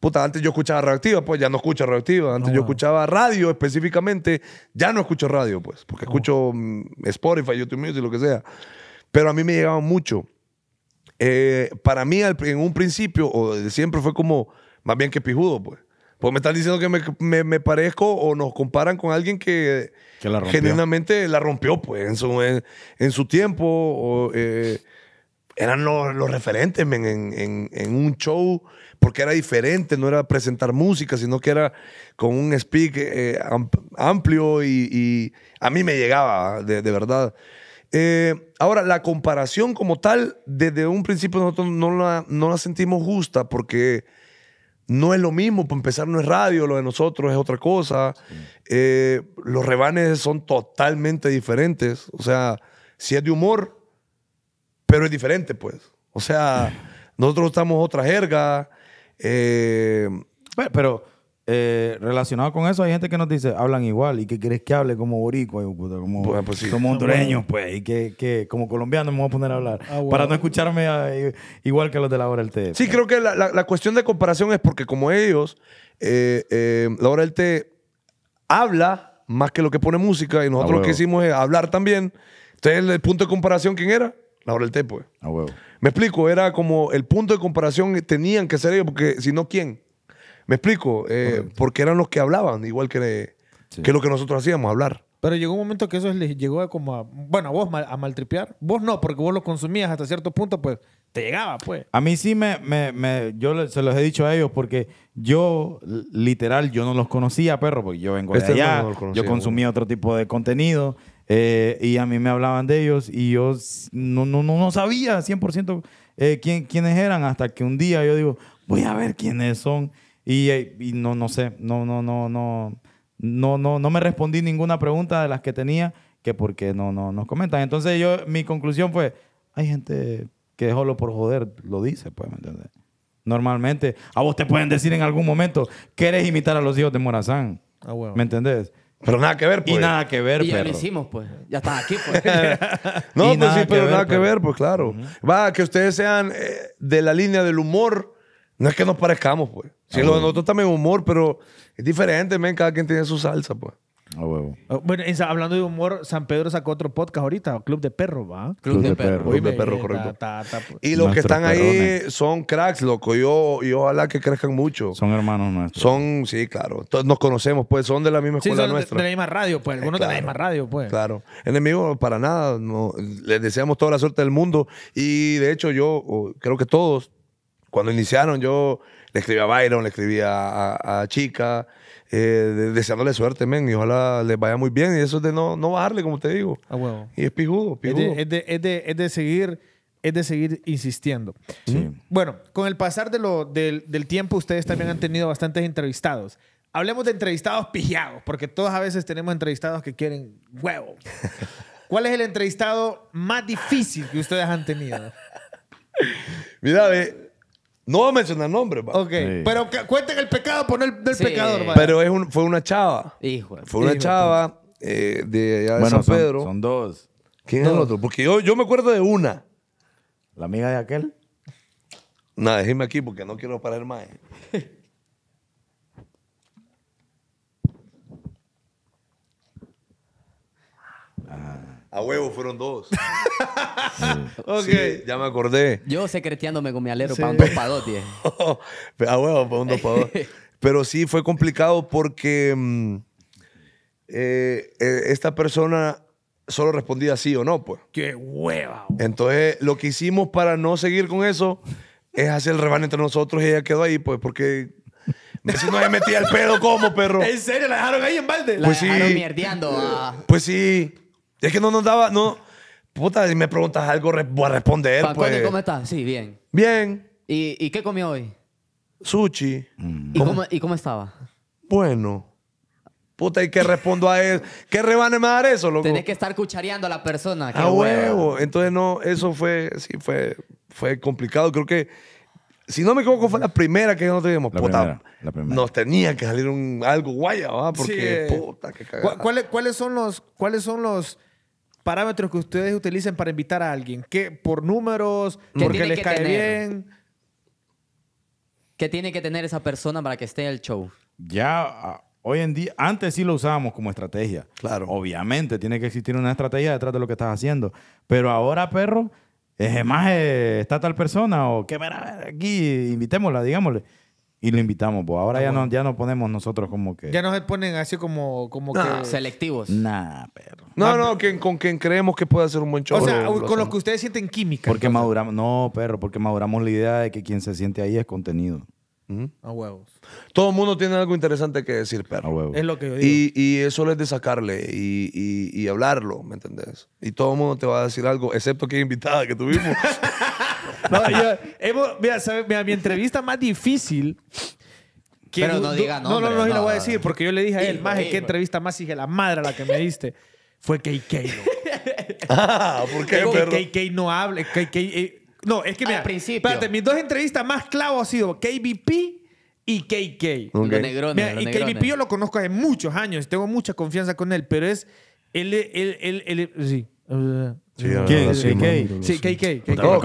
Puta, antes yo escuchaba radioactiva, pues ya no escucho radioactiva. Antes yo escuchaba radio específicamente, ya no escucho radio, pues, porque oh. escucho mm, Spotify, YouTube Music, lo que sea. Pero a mí me llegaba mucho. Eh, para mí, en un principio, o siempre fue como, más bien que pijudo, pues. Pues me están diciendo que me, parezco o nos comparan con alguien que, que la genuinamente la rompió, pues, en su, en, su tiempo. O, eh, eran los, referentes en, un show, porque era diferente, no era presentar música, sino que era con un speak eh, amplio y, a mí me llegaba, de, verdad. Eh, ahora, la comparación como tal, desde un principio nosotros no la, no la sentimos justa porque no es lo mismo, para empezar no es radio, lo de nosotros es otra cosa, eh, los rebanes son totalmente diferentes, o sea, si es de humor, pero es diferente, pues. O sea, nosotros usamos otra jerga. Eh, pero, eh, relacionado con eso, hay gente que nos dice, hablan igual, ¿y que quieres que hable como boricua? como, pues, pues, pues, y que, como colombiano me voy a poner a hablar, ah, para no escucharme ah, igual que los de la hora del té. Sí, creo que la, cuestión de comparación es porque como ellos, eh, la hora del té habla más que lo que pone música, y nosotros lo ah, que hicimos es hablar también. Entonces, el punto de comparación, ¿quién era? La hora del té, pues. Me explico, era como el punto de comparación tenían que ser ellos, porque si no, ¿quién? Me explico, eh, porque eran los que hablaban, igual que, que lo que nosotros hacíamos, hablar. Pero llegó un momento que eso les llegó como a, bueno, a vos a maltripear. Vos no, porque vos lo consumías hasta cierto punto, pues te llegaba, pues. A mí sí me, yo se los he dicho a ellos porque yo, literal, yo no los conocía, perro, porque yo vengo este de allá, yo consumía otro tipo de contenido. Eh, y a mí me hablaban de ellos y yo no, sabía 100% eh, quién, quiénes eran hasta que un día yo digo, voy a ver quiénes son. Eh, y, no, no sé, no, no, no, no, no, no, no me respondí ninguna pregunta de las que tenía que porque no, no nos comentan. Entonces yo, mi conclusión fue, hay gente que solo por joder lo dice, pues, ¿me entiendes? Normalmente, a vos te pueden decir en algún momento, querés imitar a los hijos de Morazán. Ah, ¿Me entendés? Pero nada que ver, pues. Y nada que ver, y ya lo hicimos, pues. Ya está aquí, pues. [LAUGHS] no, pues sí, pero nada que ver, pues claro. Va, que ustedes sean eh, de la línea del humor. No es que nos parezcamos, pues. Si lo nosotros también humor, pero es diferente, men. Cada quien tiene su salsa, pues. Ah, bueno, hablando de humor, San Pedro sacó otro podcast ahorita, Club de Perro, ¿va? Club, de, Perro. Club de Perro, correcto. Pues. y los que están ahí son cracks, loco. Yo, y ojalá que crezcan mucho. Son hermanos nuestros. Son, sí, claro. Nos conocemos, pues, son de la misma escuela nuestra. De, la misma radio, pues. Algunos de la misma radio, pues. Claro. Enemigos para nada. les deseamos toda la suerte del mundo. Y de hecho, yo creo que todos, cuando iniciaron, yo le escribí a Byron, le escribí a Chica, eh, deseándole suerte, men, y ojalá le vaya muy bien. Y eso es de no, no bajarle, como te digo. Ah, huevo. Y es pijudo, Es de, seguir es de seguir insistiendo. Sí. ¿Mm? Bueno, con el pasar de lo, del, tiempo, ustedes también han tenido bastantes entrevistados. Hablemos de entrevistados pijados, porque todas a veces tenemos entrevistados que quieren huevo. [LAUGHS] ¿Cuál es el entrevistado más difícil que ustedes han tenido? Mira, ve, no voy a mencionar nombres, Ok. Pero cuenten el pecado, poner el del pecado, pecador, Pero es fue una chava. Hijo. Fue una chava eh, de allá de San Pedro. son dos. ¿Quién es el otro? Porque yo, yo me acuerdo de una. La amiga de aquel. Nada, déjeme aquí porque no quiero parar más. Eh. [LAUGHS] A huevo fueron dos. [LAUGHS] Okay, ya me acordé. Yo secreteándome con mi alero para un dos para [LAUGHS] tío. A huevo para un dos para [LAUGHS] Pero sí fue complicado porque mm, eh, eh, esta persona solo respondía sí o no, pues. ¡Qué hueva! Entonces, lo que hicimos para no seguir con eso es hacer el reban entre nosotros y ella quedó ahí, pues, porque si no me metía el pedo, como perro? ¿En serio? ¿La dejaron ahí en balde? La pues dejaron sí. mierdeando. Pues sí. Es que no nos daba, no. Puta, si me preguntas algo, voy a responder. Panconi, pues. ¿cómo estás? Sí, bien. Bien, ¿Y, qué comió hoy? sushi. ¿Y cómo, estaba? Bueno. Puta, ¿y qué respondo a eso? ¿Qué rebane me eso, loco? Tenés que estar cuchareando a la persona. ¡Ah, A huevo. Entonces, no, eso fue, sí, fue, fue complicado. Creo que, si no me equivoco, fue la primera que no tuvimos. puta, nos tenía que salir un, algo guay ¿va? Porque, puta, qué cagada. cuáles- ¿Cuáles son los, cuáles son los parámetros que ustedes utilicen para invitar a alguien? que ¿Por números? ¿Porque les cae bien? ¿Qué tiene que tener esa persona para que esté en el show? Ya, ah, hoy en día, antes sí lo usábamos como estrategia. Claro. Obviamente, tiene que existir una estrategia detrás de lo que estás haciendo. Pero ahora, perro, es más, eh, está tal persona o qué verá aquí, invitémosla, digámosle y lo invitamos, pues. Ahora ah, ya, no, ya no ponemos nosotros como que. Ya nos ponen así como, como que. Selectivos. Nah, perro. No, ah, no, con quien creemos que puede hacer un buen show. O sea, con los que ustedes sienten química. Porque maduramos. No, perro, porque maduramos la idea de que quien se siente ahí es contenido. A huevos. Todo el mundo tiene algo interesante que decir, perro. A huevos. Es lo que yo digo. Y, y eso es de sacarle y, y, hablarlo, ¿me entendés? Y todo el mundo te va a decir algo, excepto que invitada que tuvimos. [LAUGHS] mi entrevista más difícil. Pero no diga No, no, no, y le voy a decir porque yo le dije a él, más ¿qué entrevista más dije la madre la que me diste? Fue KK, [LAUGHS] Ah, ¿por qué, KK no hable eh, no, es que Al principio. Espérate, mis dos entrevistas más clavos han sido KBP y KK. Los negrones, y KBP yo lo conozco hace muchos años, tengo mucha confianza con él, pero es. Él, él, sí. Eh, ¿Quién? Sí, KK. Sí, KK. Oh,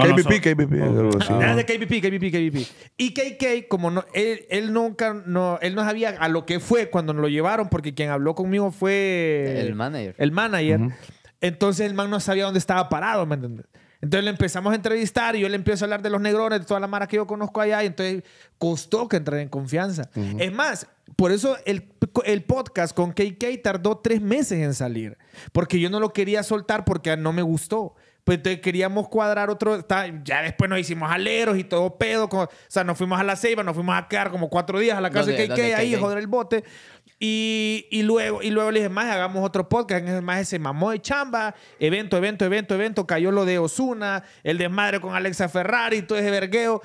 Nada de Y KK, como no, él, nunca, no, él no sabía a lo que fue cuando lo llevaron, porque quien habló conmigo fue... El manager. El manager. Entonces el man no sabía dónde estaba parado, ¿me entiendes? Entonces le empezamos a entrevistar y yo le empiezo a hablar de los negrones, de toda la mara que yo conozco allá. Y entonces costó que entrara en confianza. Es más, por eso el, podcast con KK tardó tres meses en salir. Porque yo no lo quería soltar porque no me gustó. Pues entonces queríamos cuadrar otro. Ya después nos hicimos aleros y todo pedo. o sea, nos fuimos a la ceiba, nos fuimos a quedar como cuatro días a la casa de KK ahí, joder el bote. Y, luego, y luego le dije, más hagamos otro podcast. Más se mamó de chamba. Evento, evento, evento, evento. Cayó lo de Osuna, el desmadre con Alexa Ferrari, todo ese vergueo.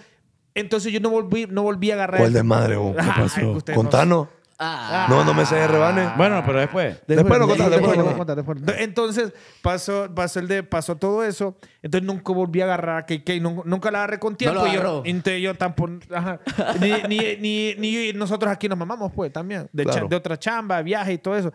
Entonces yo no volví, no volví a agarrar. el desmadre? ¿Qué pasó? Contanos. Ah. No, no me sé de rebanes. Bueno, pero después. Después, lo contaste, después, lo contaste. Entonces, pasó, pasó, el de, pasó todo eso. Entonces, nunca volví a agarrar a KK. Nunca, la agarré con tiempo. yo, entonces, yo tampoco... Ajá. Ni, ni, ni, nosotros aquí nos mamamos, pues, también. De, de otra chamba, viaje y todo eso.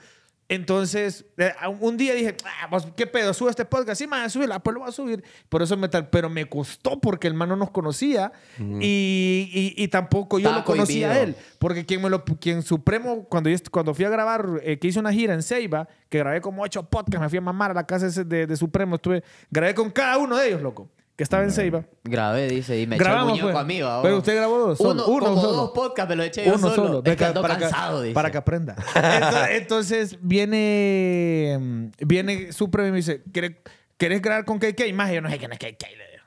Entonces, eh, un día dije, ah, pues, ¿qué pedo? Sube este podcast. Sí, más sube pues lo voy a subir. Por eso Pero me costó porque el man no nos conocía y, tampoco yo lo conocía a él. Porque quien, quien Supremo, cuando, cuando fui a grabar, eh, que hice una gira en Ceiba, que grabé como ocho podcasts, me fui a mamar a la casa de, Supremo, estuve, grabé con cada uno de ellos, loco que estaba en Seiba Grabé, dice, y me Grabamos, eché el conmigo. Pero usted grabó dos. Uno, solo. Uno, como dos podcasts me lo eché yo Uno solo. Para cansado, dice. Para que aprenda. Entonces [LAUGHS] viene, mm, viene Supremo y me dice, ¿Quieres ¿querés grabar con KK? Más yo no sé quién es KK, le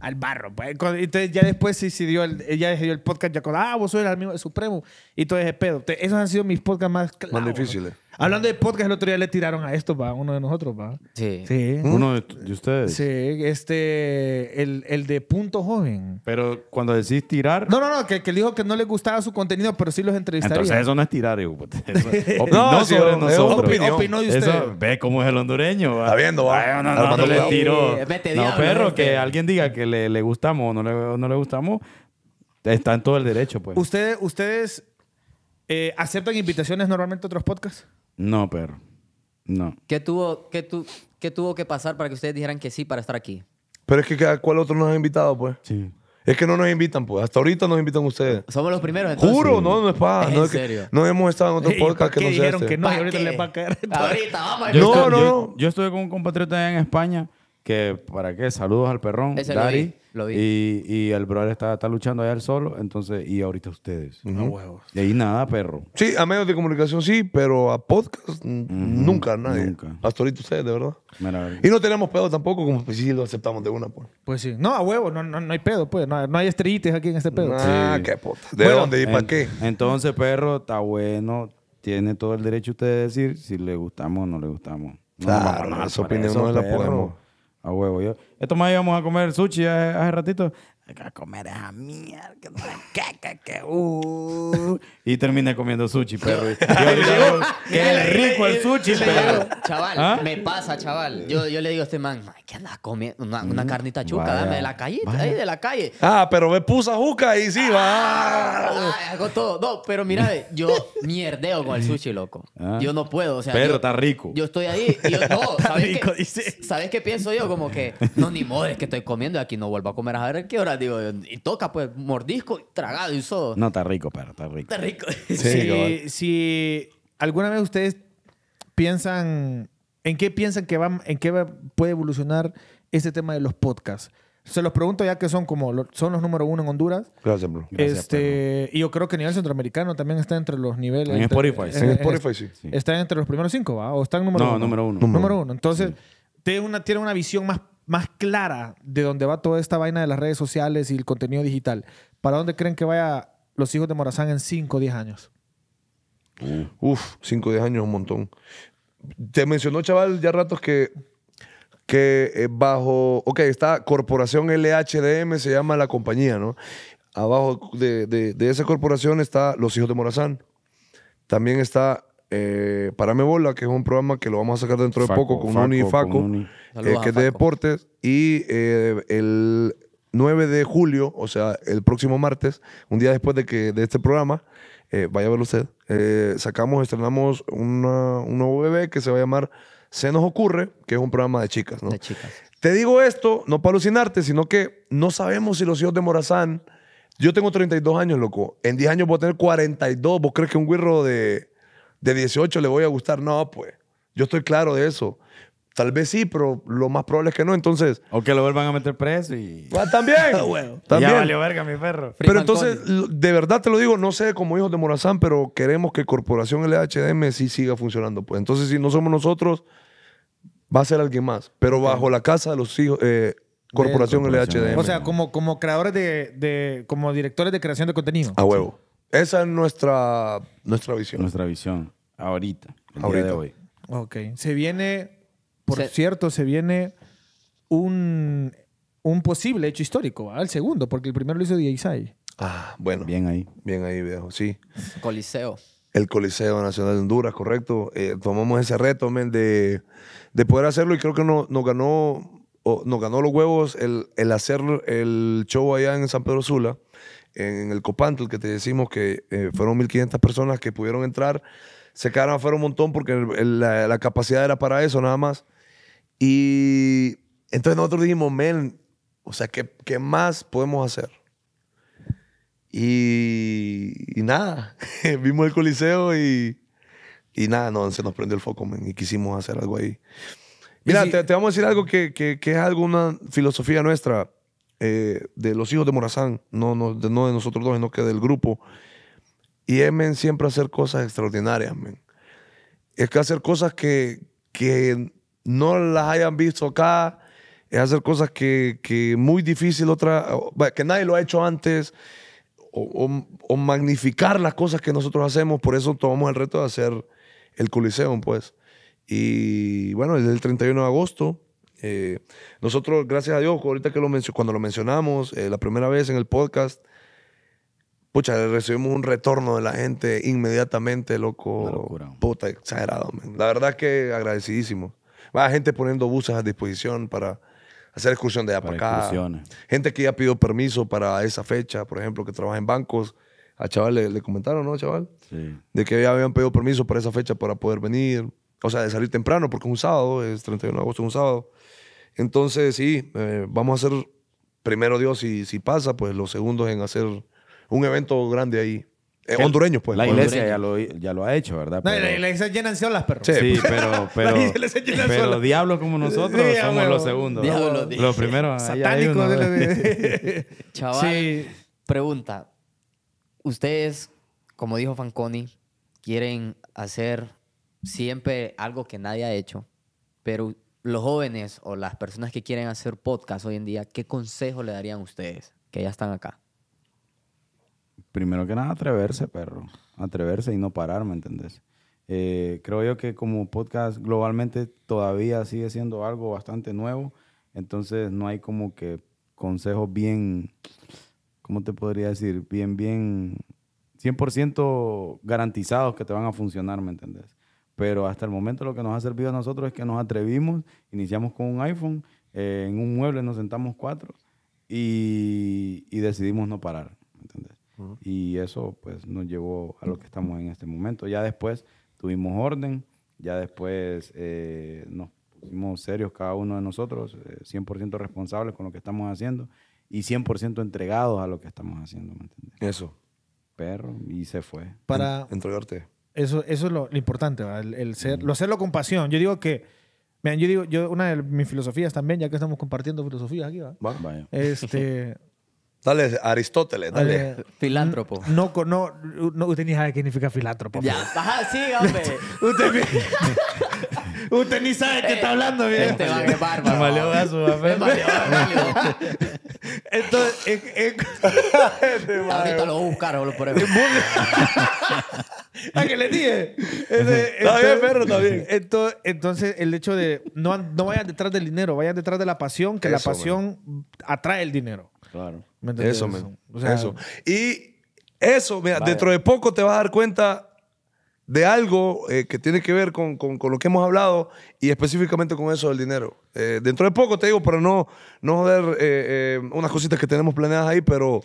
Al barro. Pues. Entonces ya después sí, decidió el, ya decidió el podcast ya con, ah, vos sos el amigo de Supremo. Y todo ese pedo. esos han sido mis podcasts más claros. Más difíciles. Hablando de podcast, el otro día le tiraron a esto, va, uno de nosotros, va. Sí. ¿Mm? Uno de, ustedes. Sí, este, el, de Punto Joven. Pero cuando decís tirar. No, no, no, que, que dijo que no le gustaba su contenido, pero sí los entrevistaría. Entonces eso no es tirar, no, sobre Opinión. de usted. ve cómo es el hondureño, va. Está viendo, va. no, no, le tiró. Vete, no, perro, que alguien diga que le, gustamos o no le, gustamos, está en todo el derecho, pues. Ustedes, ustedes eh, ¿aceptan invitaciones normalmente a otros podcasts? No, pero. No. ¿Qué tuvo, qué, tu, qué tuvo que pasar para que ustedes dijeran que sí para estar aquí? Pero es que ¿cuál otro nos ha invitado, pues. Sí. Es que no nos invitan, pues. Hasta ahorita nos invitan ustedes. Somos los primeros, entonces. Juro, no, no es para. no, en serio? no hemos estado en otro [LAUGHS] podcast que no sea este. que no, y ahorita les va a caer. Ahorita vamos a yo, no, no, no. Yo, estuve con un compatriota en España que para qué, saludos al perrón, Dari. Y, y, el brother está, luchando allá solo, entonces, y ahorita ustedes. A huevos. Y ahí nada, perro. Sí, a medios de comunicación sí, pero a podcast nunca, nadie. Nunca. Hasta ahorita ustedes, de verdad. y no tenemos pedo tampoco, como si pues, lo aceptamos de una, pues. Pues sí. No, a huevos no, hay pedo, pues. No, hay estrellitas aquí en este pedo. Ah, qué puta. ¿De dónde y para qué? Entonces, perro, está bueno. Tiene todo el derecho usted de decir si le gustamos o no le gustamos. No, no, esa opinión no la podemos. A huevo, yo. Esto más íbamos a comer sushi hace, hace ratito. A comer esa mierda, que, que, que, uh y terminé comiendo sushi, perro. qué rico el sushi, perro. Chaval, ¿Ah? me pasa, chaval. Yo, le digo a este man, ¿qué andas comiendo? Una, mm, carnita chuca, dame de la calle, de la calle. Ah, pero me puso juca y sí, va. Ah, hago todo. No, pero mira, yo mierdeo con el sushi, loco. Ah. Yo no puedo, o sea. está rico. Yo estoy ahí y yo, no, [LAUGHS] ¿sabes rico, qué? ¿Sabes qué pienso yo? Como que, no, ni modo, es que estoy comiendo y aquí no vuelvo a comer a ver qué hora, digo. Y toca, pues, mordisco, tragado y todo. No, está rico, pero Está rico Sí, si, alguna vez ustedes piensan, ¿en qué piensan que va, en qué puede evolucionar este tema de los podcasts? Se los pregunto ya que son como son los número uno en Honduras. Pues, este, y yo creo que a nivel centroamericano también está entre los niveles. En Spotify. En, Spotify, sí. Está entre los primeros cinco, O están número uno. No, número uno. Número Entonces, sí. una, tiene una visión más, más clara de dónde va toda esta vaina de las redes sociales y el contenido digital. ¿Para dónde creen que vaya los hijos de Morazán en 5 o 10 años. Uh. uf, 5 o 10 años un montón. Te mencionó, chaval, ya ratos que, que eh, bajo, ok, está Corporación LHDM, se llama la compañía, ¿no? Abajo de, esa corporación está Los Hijos de Morazán. También está eh, Parame Bola, que es un programa que lo vamos a sacar dentro de poco con Faco, y Faco, eh, que es de deportes. Y eh, el, 9 de julio, o sea, el próximo martes, un día después de que de este programa, eh, vaya a ver usted, eh, sacamos, estrenamos un nuevo bebé que se va a llamar Se nos ocurre, que es un programa de chicas, ¿no? Te digo esto, no para alucinarte, sino que no sabemos si los hijos de Morazán... Yo tengo 32 años, loco. En 10 años voy a tener 42. ¿Vos crees que un guirro de, de 18 le voy a gustar? No, pues. Yo estoy claro de eso. Tal vez sí, pero lo más probable es que no. Entonces. O que lo vuelvan a meter preso y. Ah, también. bueno, [LAUGHS] ah, también. Ya valió verga, mi perro. pero entonces, de verdad te lo digo, no sé como hijos de Morazán, pero queremos que Corporación LHDM sí siga funcionando. Pues entonces, si no somos nosotros, va a ser alguien más. Pero bajo la casa de los hijos. Eh, corporación, LHDM. O sea, como, como creadores de, como directores de creación de contenido. A huevo. Esa es nuestra, nuestra visión. Nuestra visión. Ahorita. ahorita. hoy. Ok. Se viene por cierto, se viene un, un posible hecho histórico, al segundo, porque el primero lo hizo Isaí. Ah, bueno. Bien ahí. Bien ahí, viejo, sí. Coliseo. El Coliseo Nacional de Honduras, correcto. Eh, tomamos ese reto, men, de, poder hacerlo y creo que nos ganó nos ganó los huevos el, el, hacer el show allá en San Pedro Sula, en el Copantel, que te decimos que eh, fueron 1.500 personas que pudieron entrar. Se quedaron afuera un montón porque la, capacidad era para eso nada más. Y entonces nosotros dijimos, men, o sea, ¿qué, qué más podemos hacer? Y, y nada, [LAUGHS] vimos el coliseo y, y nada, no, se nos prendió el foco, men, y quisimos hacer algo ahí. Mira, te, vamos a decir algo que, que, que es alguna filosofía nuestra, eh, de los hijos de Morazán, no, no, de, nosotros dos, sino que del grupo. Y es, men, siempre hacer cosas extraordinarias, men. Es que hacer cosas que, que no las hayan visto acá, es hacer cosas que, que muy difícil, otra, que nadie lo ha hecho antes, o, magnificar las cosas que nosotros hacemos, por eso tomamos el reto de hacer el Coliseum, pues. Y bueno, desde el 31 de agosto, eh, nosotros, gracias a Dios, ahorita que lo cuando lo mencionamos eh, la primera vez en el podcast, pucha, recibimos un retorno de la gente inmediatamente, loco. Puta, exagerado, La verdad que agradecidísimo. Va gente poniendo buses a disposición para hacer excursión de allá para, acá. Gente que ya pidió permiso para esa fecha, por ejemplo, que trabaja en bancos. A chaval le, comentaron, ¿no, chaval? De que ya habían pedido permiso para esa fecha para poder venir. O sea, de salir temprano, porque es un sábado, es 31 de agosto, es un sábado. Entonces, sí, eh, vamos a hacer, primero Dios, y si pasa, pues los segundos en hacer un evento grande ahí hondureños, pues. La iglesia ya lo, ya lo ha hecho, ¿verdad? la iglesia llenan solas, perro. Sí, pero, [LAUGHS] pero, diablos como nosotros somos los segundos. Diablo, los primeros. Satánicos. [LAUGHS] Chaval, Sí. pregunta. Ustedes, como dijo Fanconi, quieren hacer siempre algo que nadie ha hecho, pero los jóvenes o las personas que quieren hacer podcast hoy en día, ¿qué consejo le darían ustedes que ya están acá? primero que nada, atreverse, perro. Atreverse y no parar, ¿me entendés? Eh, creo yo que como podcast globalmente todavía sigue siendo algo bastante nuevo, entonces no hay como que consejos bien, ¿cómo te podría decir? Bien, bien, 100% garantizados que te van a funcionar, ¿me entendés? Pero hasta el momento lo que nos ha servido a nosotros es que nos atrevimos, iniciamos con un iPhone, eh, en un mueble nos sentamos cuatro y decidimos no parar y eso pues nos llevó a lo que estamos en este momento. Ya después tuvimos orden, ya después eh, nos pusimos serios cada uno de nosotros, 100% eh, responsables con lo que estamos haciendo y 100% entregados a lo que estamos haciendo, Eso. Perro, y se fue. Para... Entregarte. Eso, eso es lo, importante, el, ser, lo hacerlo con pasión. Yo digo que... Vean, yo digo, yo, una de mis filosofías también, ya que estamos compartiendo filosofías aquí, ¿va? Vaya. Este, [LAUGHS] Dale, Aristóteles, dale. Eh, filántropo. No, no, no, usted ni sabe qué significa filántropo. Ya, pues. ajá, sí, hombre. [LAUGHS] usted, ni, [LAUGHS] usted, ni sabe qué está hablando, bien. Eh, este va a quemar, Me valió eso, Entonces, es, [LAUGHS] ahorita lo voy a buscar, boludo, por ejemplo. ¿A qué le dije? está bien, perro, está bien. Entonces, entonces, el hecho de no, no vayan detrás del dinero, vayan detrás de la pasión, que la pasión atrae el dinero. Claro eso, eso? eso. Y eso, mira, dentro de poco te vas a dar cuenta de algo eh, que tiene que ver con, lo que hemos hablado y específicamente con eso del dinero. Eh, dentro de poco te digo, para no, no joder eh, unas cositas que tenemos planeadas ahí, pero,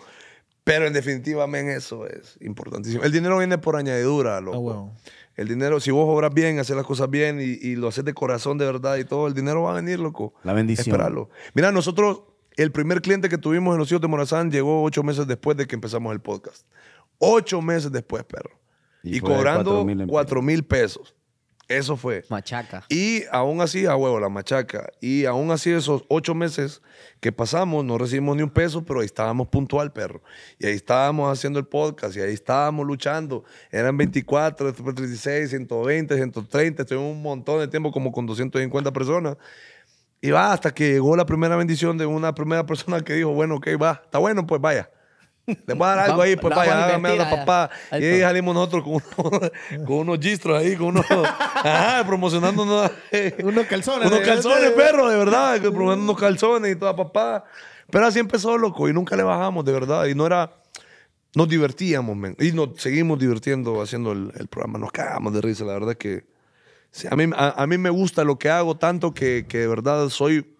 pero en definitiva, men, eso es importantísimo. El dinero viene por añadidura, loco. Ah, el dinero, si vos obras bien, haces las cosas bien y, lo haces de corazón, de verdad y todo, el dinero va a venir, loco. La bendición. Espéralo. Mira, nosotros el primer cliente que tuvimos en los hijos de Morazán llegó ocho meses después de que empezamos el podcast. Ocho meses después, perro. Y, cobrando cuatro mil pesos. Eso fue. Machaca. Y aún así, a huevo, la machaca. Y aún así, esos ocho meses que pasamos, no recibimos ni un peso, pero ahí estábamos puntual, perro. Y ahí estábamos haciendo el podcast, y ahí estábamos luchando. Eran 24, 36, 120, 130. Estuvimos un montón de tiempo como con 250 personas. Y va hasta que llegó la primera bendición de una primera persona que dijo, bueno, ok, va, está bueno, pues vaya. Le voy a dar algo ahí, pues vaya, hágame a la papá. y ahí salimos nosotros con, [LAUGHS] unos, con ahí, con unos. [LAUGHS] ajá, promocionando unos, [LAUGHS] calzones. Unos calzones, de, perro, de verdad. Promocionando unos calzones y toda papá. Pero así empezó, loco, y nunca le bajamos, de verdad. Y no era. Nos divertíamos, Y nos seguimos divirtiendo haciendo el, programa. Nos cagamos de risa, la verdad que a, mí, a, mí me gusta lo que hago tanto que, que de verdad soy,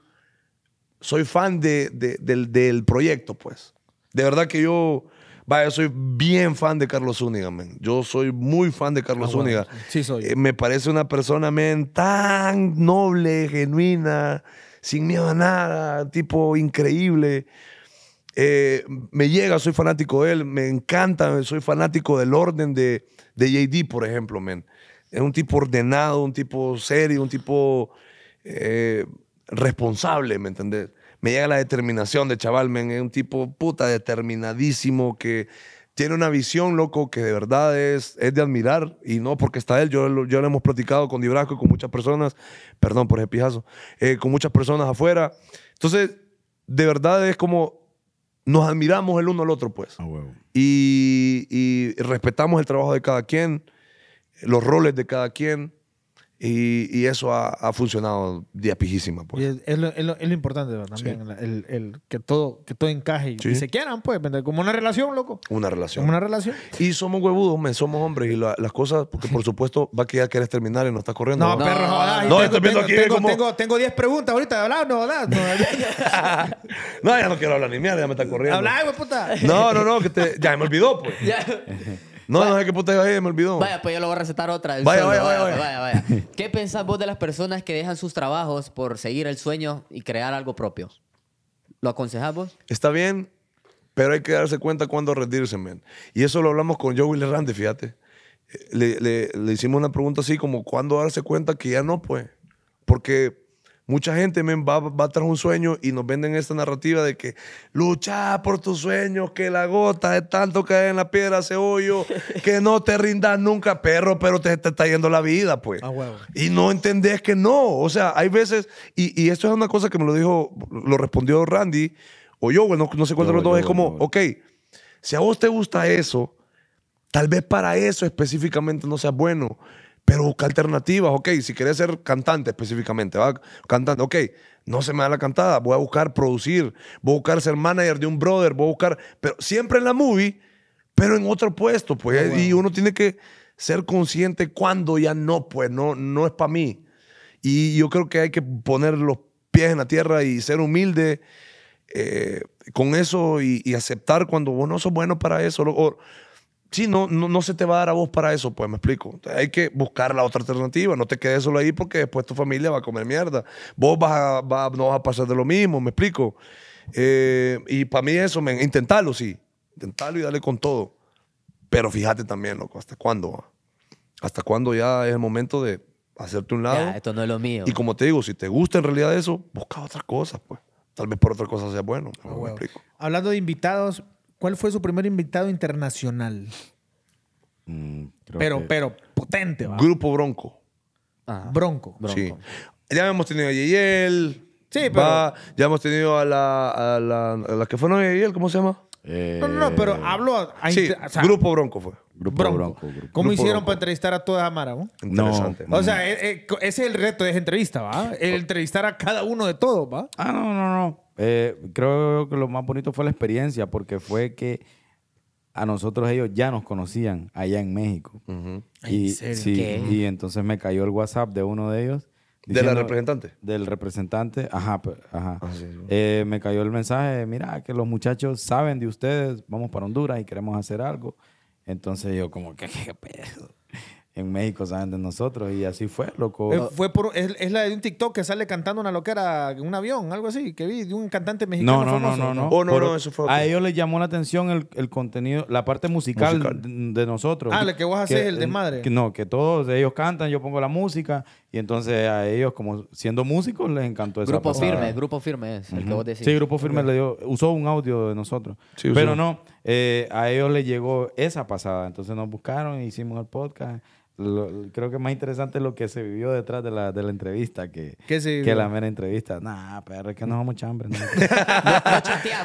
soy fan de, del, proyecto, pues. De verdad que yo, vaya, soy bien fan de Carlos Zúñiga, man. Yo soy muy fan de Carlos ah, Zúñiga. Sí, soy. Eh, me parece una persona, man, tan noble, genuina, sin miedo a nada, tipo increíble. Eh, me llega, soy fanático de él, me encanta, soy fanático del orden de, de JD, por ejemplo, men. Es un tipo ordenado, un tipo serio, un tipo eh, responsable, ¿me entendés? Me llega la determinación de chavalmen es un tipo puta determinadísimo que tiene una visión, loco, que de verdad es, es de admirar y no porque está él. Yo, yo lo hemos platicado con Dibrasco y con muchas personas, perdón por ese pijazo, eh, con muchas personas afuera. Entonces, de verdad es como nos admiramos el uno al otro, pues. y, y respetamos el trabajo de cada quien los roles de cada quien. Y, eso ha, ha funcionado día Pues. es, lo, importante también, el, que, todo, que todo encaje y, se quieran, pues, como una relación, loco. Una relación. Como una relación. Y somos huevudos, somos hombres y las cosas, porque por supuesto va a quedar querés terminar y no estás corriendo. No, perro, no. No, estoy viendo Tengo 10 preguntas ahorita de hablar, no, no, no, [LAUGHS] no, ya no quiero hablar ni mierda, ya me está corriendo. Habla, puta. No, no, no, que te, ya me olvidó, pues. [LAUGHS] No, no sé qué puta ahí, me olvidó. Vaya, pues yo lo voy a recetar otra. Vaya, vaya, vaya, vaya, ¿Qué pensás vos de las personas que dejan sus trabajos por seguir el sueño y crear algo propio? ¿Lo aconsejamos Está bien, pero hay que darse cuenta cuándo rendirse, men. Y eso lo hablamos con Joey Lerrande, fíjate. Eh, le, le hicimos una pregunta así como, ¿cuándo darse cuenta que ya no, pues? Porque Mucha gente men, va, va, tras un sueño y nos venden esta narrativa de que lucha por tus sueños, que la gota de tanto caer en la piedra hace hoyo, [LAUGHS] que no te rindas nunca, perro, pero te, está yendo la vida, pues. Y no entendés que no. O sea, hay veces, y, y, esto es una cosa que me lo dijo, lo respondió Randy, o yo, bueno, no sé cuál de los dos, es como, ok, si a vos te gusta eso, tal vez para eso específicamente no sea bueno pero busca alternativas, ok, si querés ser cantante específicamente, va cantante, ok, no se me da la cantada, voy a buscar producir, voy a buscar ser manager de un brother, voy a buscar, pero siempre en la movie, pero en otro puesto, pues, oh, y uno tiene que ser consciente cuando ya no, pues, no, no es para mí. Y yo creo que hay que poner los pies en la tierra y ser humilde eh, con eso y, aceptar cuando vos no sos bueno para eso. o, sí, no, no, se te va a dar a vos para eso, pues me explico. Hay que buscar la otra alternativa, no te quedes solo ahí porque después tu familia va a comer mierda. Vos no vas a pasar de lo mismo, me explico. Eh, y para mí eso, me intentarlo, sí. Intentarlo y darle con todo. Pero fíjate también, loco, ¿hasta cuándo? ¿Hasta cuándo ya es el momento de hacerte un lado? esto no es lo mío. Y como te digo, si te gusta en realidad eso, busca otras cosas, pues. Tal vez por otra cosa sea bueno. me ah, explico. Hablando de invitados, ¿Cuál fue su primer invitado internacional? Mm, pero, pero potente, Grupo Bronco. Ah, Bronco. Ya hemos tenido a Yeyel. Sí, pero... ya hemos tenido a la, a la, la que fue no Yeyel, ¿cómo se llama? no, no, eh, pero hablo. A, Grupo Bronco fue. Grupo Bronco. ¿Cómo hicieron para entrevistar a toda Amara? ¿no? Interesante. o sea, eh, eh, ese es el reto de esa entrevista, ¿va? entrevistar a cada uno de todos, ¿va? Ah, no, no, no. creo que lo más bonito fue la experiencia, porque fue que a nosotros ellos ya nos conocían allá en México. y, Sí, y entonces me cayó el WhatsApp de uno de ellos ¿De la representante? Del representante, ajá, ajá. Ah, eh, me cayó el mensaje, mira, que los muchachos saben de ustedes, vamos para Honduras y queremos hacer algo. Entonces yo como, que qué pedo? en México saben de nosotros y así fue, loco. Eh, fue por, es, la de un TikTok que sale cantando una loquera en un avión, algo así, que vi de un cantante mexicano. No, no, no, no, oh, no. a ellos les llamó la atención el, contenido, la parte musical, De, nosotros. Ah, lo que vos haces es el eh, desmadre. Que, no, que todos ellos cantan, yo pongo la música y entonces a ellos, como siendo músicos, les encantó eso. Grupo firme, grupo firme es el que vos decís. Sí, grupo firme le dio, usó un audio de nosotros. Sí, Pero no. Eh, a ellos les llegó esa pasada. Entonces nos buscaron, hicimos el podcast. creo que más interesante lo que se vivió detrás de la, de la entrevista que, que la mera entrevista. Nah, pero es que nos vamos chambre. hambre.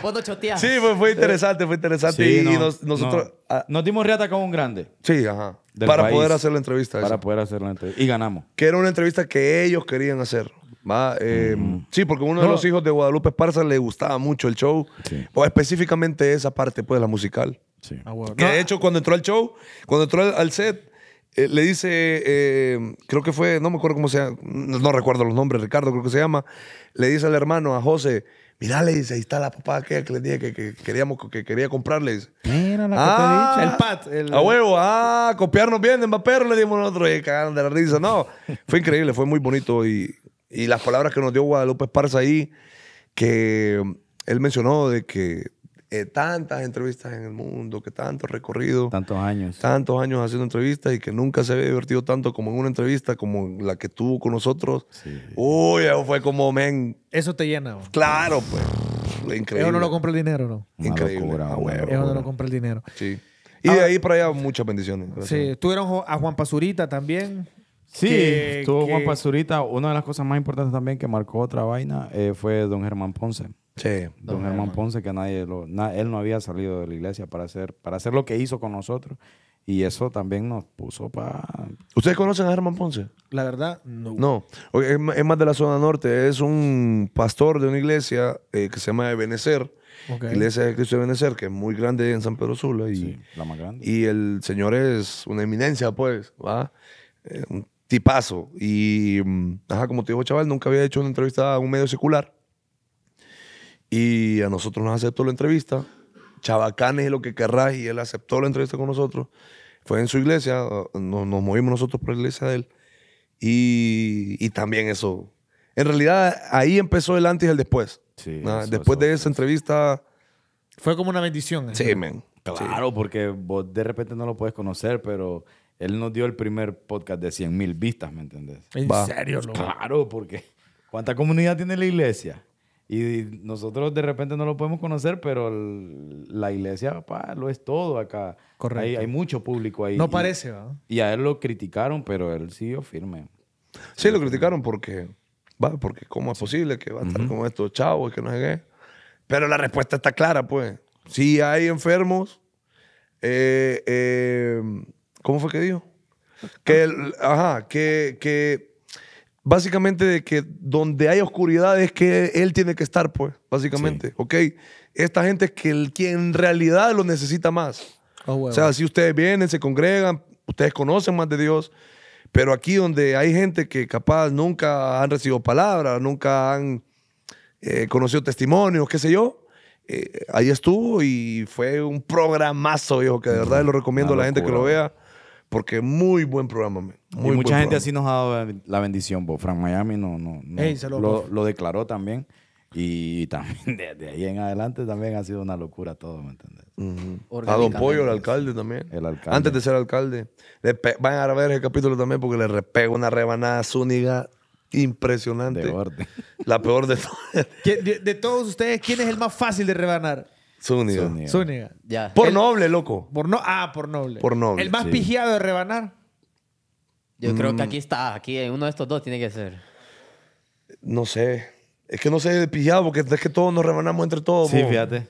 [LAUGHS] vos no Sí, fue, pues fue interesante, fue interesante. y, nosotros... Ah, nos dimos riata con un grande. Sí, ajá. Para poder hacer la entrevista. Para poder hacer la entrevista. Y ganamos. Que era una entrevista que ellos querían hacer. Eh, mm. Sí, porque uno de los hijos de Guadalupe Esparza le gustaba mucho el show. o específicamente esa parte, pues, la musical. Sí. Ah, que de hecho, cuando entró al show, cuando entró al, set, eh, le dice, eh, creo que fue, no me acuerdo cómo se llama, no, recuerdo los nombres, Ricardo creo que se llama, le dice al hermano, a José, mirá, le dice, ahí está la papá aquella que le dije que, queríamos, que quería comprarle. Mira la ah, El pat. El, a huevo, ah, copiarnos bien en papel le dimos nosotros, y cagaron de la risa. No, fue increíble, fue muy bonito y y las palabras que nos dio Guadalupe Esparza ahí, que él mencionó de que eh, tantas entrevistas en el mundo, que tanto recorrido. Tantos años. Tantos años haciendo entrevistas y que nunca se había divertido tanto como en una entrevista como la que tuvo con nosotros. Uy, eso fue como, men. Eso te llena. Claro, pues. Increíble. Eso no lo compré el dinero, ¿no? Increíble. Locura, no lo compré el dinero. Sí. Y de ahí para allá muchas bendiciones. Sí, tuvieron a Juan Pasurita también. Sí, estuvo como Juan Una de las cosas más importantes también que marcó otra vaina eh, fue don Germán Ponce. Sí. Don, Germán, Ponce, que nadie lo, él no había salido de la iglesia para hacer, para hacer lo que hizo con nosotros. Y eso también nos puso para. ¿Ustedes conocen a Germán Ponce? La verdad, no. No. Es más de la zona norte. Es un pastor de una iglesia eh, que se llama Ebenezer. Iglesia de Cristo de Ebenecer, que es muy grande en San Pedro Sula. Y, la más grande. Y el señor es una eminencia, pues, ¿va? Eh, tipazo. Y, mm, como te digo, chaval, nunca había hecho una entrevista a un medio secular. Y a nosotros nos aceptó la entrevista. Chavacanes es lo que querrás, y él aceptó la entrevista con nosotros. Fue en su iglesia, uh, nos, movimos nosotros por la iglesia de él. Y, y, también eso. En realidad, ahí empezó el antes y el después. Ah, después de esa entrevista. Fue como una bendición. ¿eh? Sí, Claro, porque vos de repente no lo puedes conocer, pero él nos dio el primer podcast de 100 mil vistas, ¿me entendés? ¿En serio? Claro, porque ¿cuánta comunidad tiene la iglesia? Y nosotros de repente no lo podemos conocer, pero la iglesia papá, lo es todo acá. Correcto. Hay, hay mucho público ahí. No parece, ¿verdad? Y a él lo criticaron, pero él siguió firme. Sí, lo criticaron porque, porque cómo es posible que va a estar con estos chavos que no sé qué. Pero la respuesta está clara, pues. Si hay enfermos, eh, eh ¿Cómo fue que dijo? Que, ajá, que, que básicamente de que donde hay oscuridad es que él tiene que estar, pues, básicamente, ¿ok? Esta gente es que el, quien en realidad lo necesita más. Oh, o sea, si ustedes vienen, se congregan, ustedes conocen más de Dios, pero aquí donde hay gente que capaz nunca han recibido palabra, nunca han eh, conocido testimonios, qué sé yo, eh, ahí estuvo y fue un programazo, hijo, que de verdad lo recomiendo a la gente que lo vea. Porque muy buen programa, y mucha gente así nos ha dado la bendición, Bo. Frank Miami no, no, lo, declaró también. Y también de, ahí en adelante también ha sido una locura todo, ¿me entiendes? A Don Pollo, el alcalde también. El alcalde. Antes de ser alcalde. Van a ver el capítulo también porque le repego una rebanada zúñiga impresionante. De La peor de [LAUGHS] todas. de todos ustedes, ¿quién es el más fácil de rebanar? Zúñiga. Zúñiga. Por noble, loco. Por no, ah, por noble. Por noble, El más sí. de rebanar. Yo creo que mm. aquí está, aquí en uno de estos dos tiene que ser. No sé. Es que no sé de pijado porque es que todos nos rebanamos entre todos. Sí, fíjate.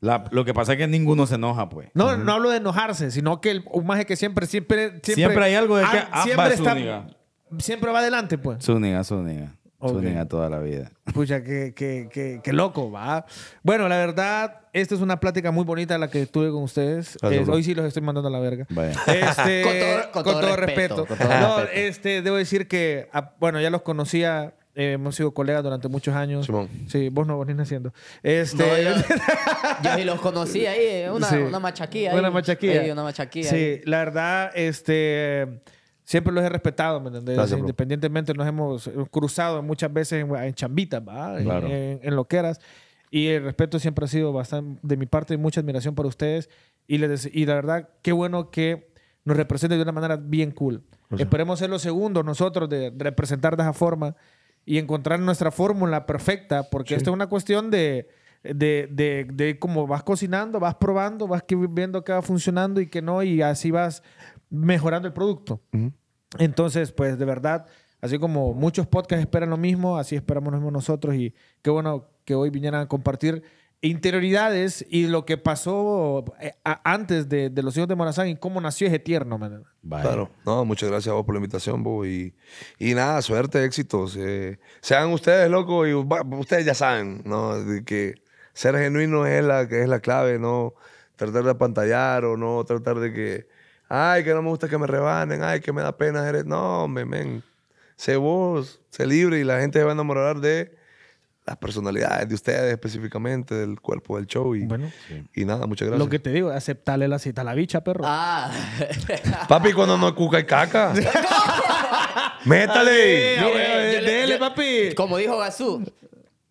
lo que pasa es que ninguno se enoja, pues. No, no hablo de enojarse, sino que el, un que siempre, siempre, siempre. hay algo de que, ah, siempre va adelante, pues. Zúñiga, Zúñiga. Okay. a toda la vida. Pucha, qué, loco, va. Bueno, la verdad, esta es una plática muy bonita la que tuve con ustedes. Ah, hoy sí los estoy mandando a la verga. Este, [LAUGHS] con, todo, respeto. debo decir que, ah, bueno, ya los conocía. Eh, hemos sido colegas durante muchos años. Simón. Sí, vos no venís naciendo. Este... yo, sí [LAUGHS] los conocí ahí, eh, una, una machaquilla. Una machaquilla. Sí, Sí, la verdad, este siempre los he respetado, ¿me Independientemente nos hemos cruzado muchas veces en, chambitas, en, loqueras. Y el respeto siempre ha sido bastante, de mi parte, y mucha admiración por ustedes. Y, y la verdad, qué bueno que nos representen de una manera bien cool. Pues Esperemos ser los segundos nosotros de, representar de esa forma y encontrar nuestra fórmula perfecta, porque esto es una cuestión de, de cómo vas cocinando, vas probando, vas viendo que va funcionando y que no, y así vas mejorando el producto. Entonces, pues de verdad, así como muchos podcasts esperan lo mismo, así esperamos nosotros y qué bueno que hoy vinieran a compartir interioridades y lo que pasó eh, antes de, los hijos de Morazán y cómo nació ese tierno. Claro, no, muchas gracias a vos por la invitación, vos. Y, y nada, suerte, éxitos. Eh, sean ustedes locos y ustedes ya saben, ¿no? De que ser genuino es la, que es la clave, no tratar de apantallar o no tratar de que Ay, que no me gusta que me rebanen. Ay, que me da pena. No, memen. men. Sé vos, sé libre y la gente se va a enamorar de las personalidades de ustedes específicamente, del cuerpo del show. Y, y nada, muchas gracias. Lo que te digo, aceptarle la cita a la bicha, perro. Ah. [LAUGHS] Papi, cuando no cuca y caca. [LAUGHS] Métale. Ah, dele, papi. Como dijo Gazú,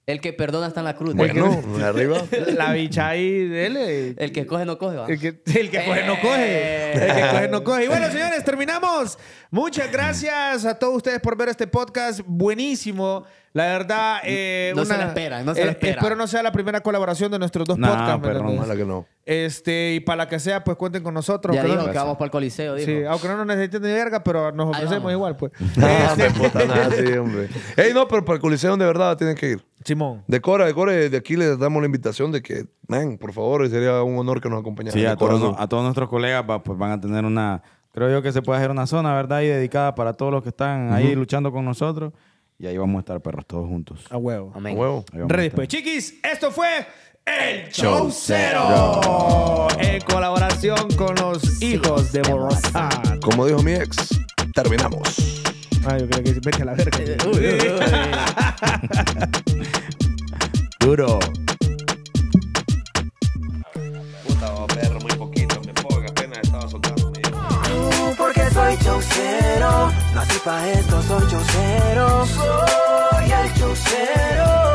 el que perdona está en la cruz. Bueno, [LAUGHS] arriba. La bicha ahí, dele. El que coge no coge, El que, el que coge no coge. El que coge no coge. Y bueno, eh. señores, terminamos. Muchas gracias a todos ustedes por ver este podcast. Buenísimo. La verdad. no se la eh, espera, no se la espera. Espero no sea la primera colaboración de nuestros dos podcasts. Pero no, que no. Este, y para la que sea, pues cuenten con nosotros. vamos para el Coliseo. Dijo. Sí, aunque no nos necesiten de verga, pero nos ofrecemos igual, pues. [LAUGHS] No, este, nada sí [LAUGHS] hombre. Ey, no, pero para el Coliseo de verdad tienen que ir. Simón. De Cora, de Cora, de aquí les damos la invitación de que, Ven, por favor, sería un honor que nos acompañaran. Sí, a, todos, nuestros colegas pues, van a tener una. Creo yo que se puede hacer una zona, ¿verdad? Y dedicada para todos los que están ahí luchando con nosotros. Y ahí vamos a estar, perros, todos juntos. A huevo. A huevo. Pues, chiquis, esto fue El Show En colaboración con los hijos de Borosa. Como dijo mi ex, terminamos. Ay, ah, yo creo que vete la verga. [LAUGHS] Duro. porque soy chaucero. Nací pa' esto, soy chaucero. Soy el chaucero.